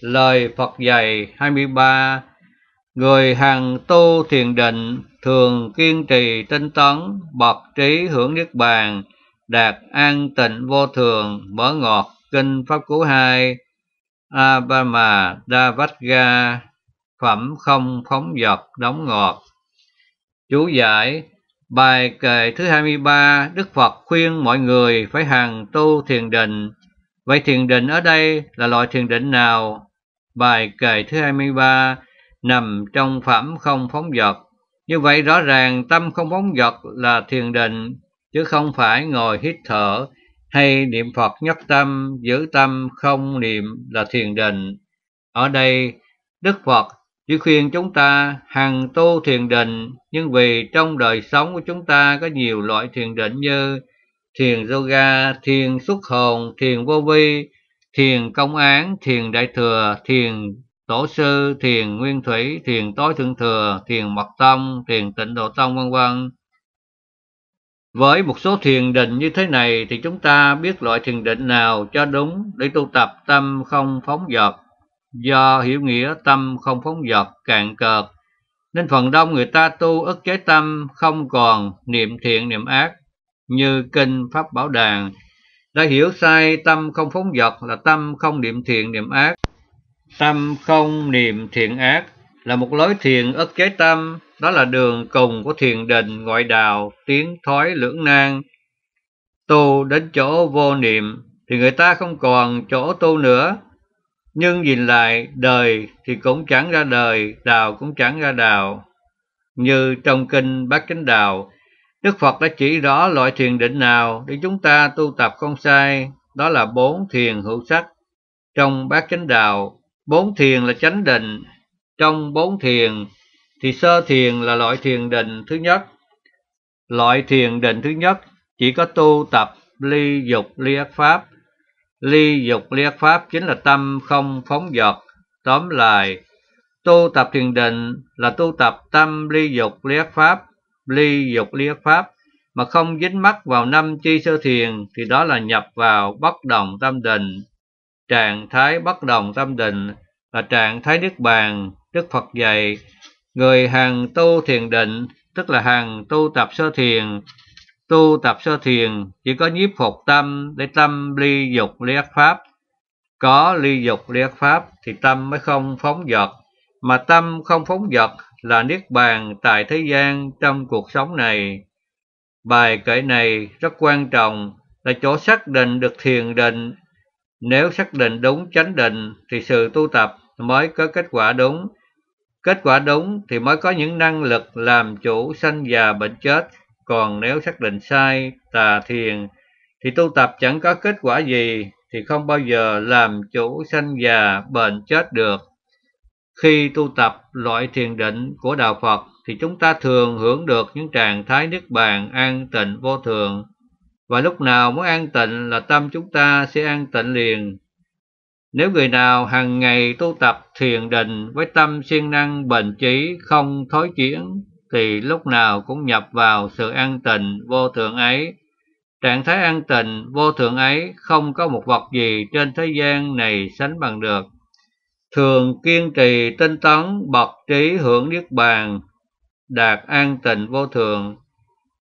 lời phật dạy 23 Người hàng tu thiền định thường kiên trì tinh tấn, bậc trí hưởng niết bàn, đạt an tịnh vô thường, mở ngọt kinh pháp cú hai, Abhama Davatga, phẩm không phóng dật đóng ngọt. Chú giải Bài kệ thứ 23, Đức Phật khuyên mọi người phải hàng tu thiền định. Vậy thiền định ở đây là loại thiền định nào? Bài kệ thứ 23, nằm trong phẩm không phóng dật. Như vậy rõ ràng tâm không phóng dật là thiền định, chứ không phải ngồi hít thở hay niệm Phật nhất tâm, giữ tâm không niệm là thiền định. Ở đây, Đức Phật chỉ khuyên chúng ta hằng tu thiền định, nhưng vì trong đời sống của chúng ta có nhiều loại thiền định như thiền yoga, thiền xuất hồn, thiền vô vi, thiền công án, thiền đại thừa, thiền tổ sư thiền nguyên thủy thiền tối thượng thừa thiền mật tông thiền tịnh độ tông vân vân với một số thiền định như thế này thì chúng ta biết loại thiền định nào cho đúng để tu tập tâm không phóng dật do hiểu nghĩa tâm không phóng dật cạn cợt nên phần đông người ta tu ức chế tâm không còn niệm thiện niệm ác như kinh pháp bảo đàn đã hiểu sai tâm không phóng dật là tâm không niệm thiện niệm ác Tâm không niệm thiện ác là một lối thiền ức chế tâm, đó là đường cùng của thiền định ngoại đạo, tiến thoái lưỡng nan. Tu đến chỗ vô niệm thì người ta không còn chỗ tu nữa. Nhưng nhìn lại đời thì cũng chẳng ra đời, đạo cũng chẳng ra đạo. Như trong kinh Bát Chánh Đạo, Đức Phật đã chỉ rõ loại thiền định nào để chúng ta tu tập không sai, đó là bốn thiền hữu sắc. Trong Bát Chánh Đạo, bốn thiền là chánh định trong bốn thiền thì sơ thiền là loại thiền định thứ nhất loại thiền định thứ nhất chỉ có tu tập ly dục ly ác pháp ly dục ly ác pháp chính là tâm không phóng dật tóm lại tu tập thiền định là tu tập tâm ly dục ly ác pháp ly dục ly ác pháp mà không dính mắc vào năm chi sơ thiền thì đó là nhập vào bất đồng tâm định trạng thái bất đồng tâm định là trạng thái niết bàn đức phật dạy người hàng tu thiền định tức là hàng tu tập sơ thiền tu tập sơ thiền chỉ có nhiếp phục tâm để tâm ly dục ly ác pháp có ly dục ly ác pháp thì tâm mới không phóng dật mà tâm không phóng dật là niết bàn tại thế gian trong cuộc sống này bài kệ này rất quan trọng là chỗ xác định được thiền định nếu xác định đúng chánh định thì sự tu tập mới có kết quả đúng. Kết quả đúng thì mới có những năng lực làm chủ sanh già bệnh chết. Còn nếu xác định sai, tà thiền thì tu tập chẳng có kết quả gì thì không bao giờ làm chủ sanh già bệnh chết được. Khi tu tập loại thiền định của Đạo Phật thì chúng ta thường hưởng được những trạng thái niết bàn an tịnh vô thường và lúc nào muốn an tịnh là tâm chúng ta sẽ an tịnh liền. Nếu người nào hàng ngày tu tập thiền định với tâm siêng năng bền trí không thối chuyển thì lúc nào cũng nhập vào sự an tịnh vô thượng ấy. Trạng thái an tịnh vô thượng ấy không có một vật gì trên thế gian này sánh bằng được. Thường kiên trì tinh tấn bậc trí hưởng niết bàn đạt an tịnh vô thường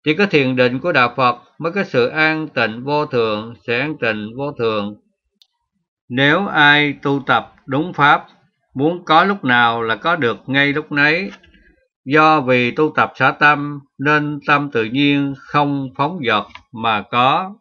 chỉ có thiền định của Đạo Phật mới có sự an tịnh vô thường, sẽ an tịnh vô thường. Nếu ai tu tập đúng Pháp, muốn có lúc nào là có được ngay lúc nấy. Do vì tu tập xả tâm nên tâm tự nhiên không phóng dật mà có.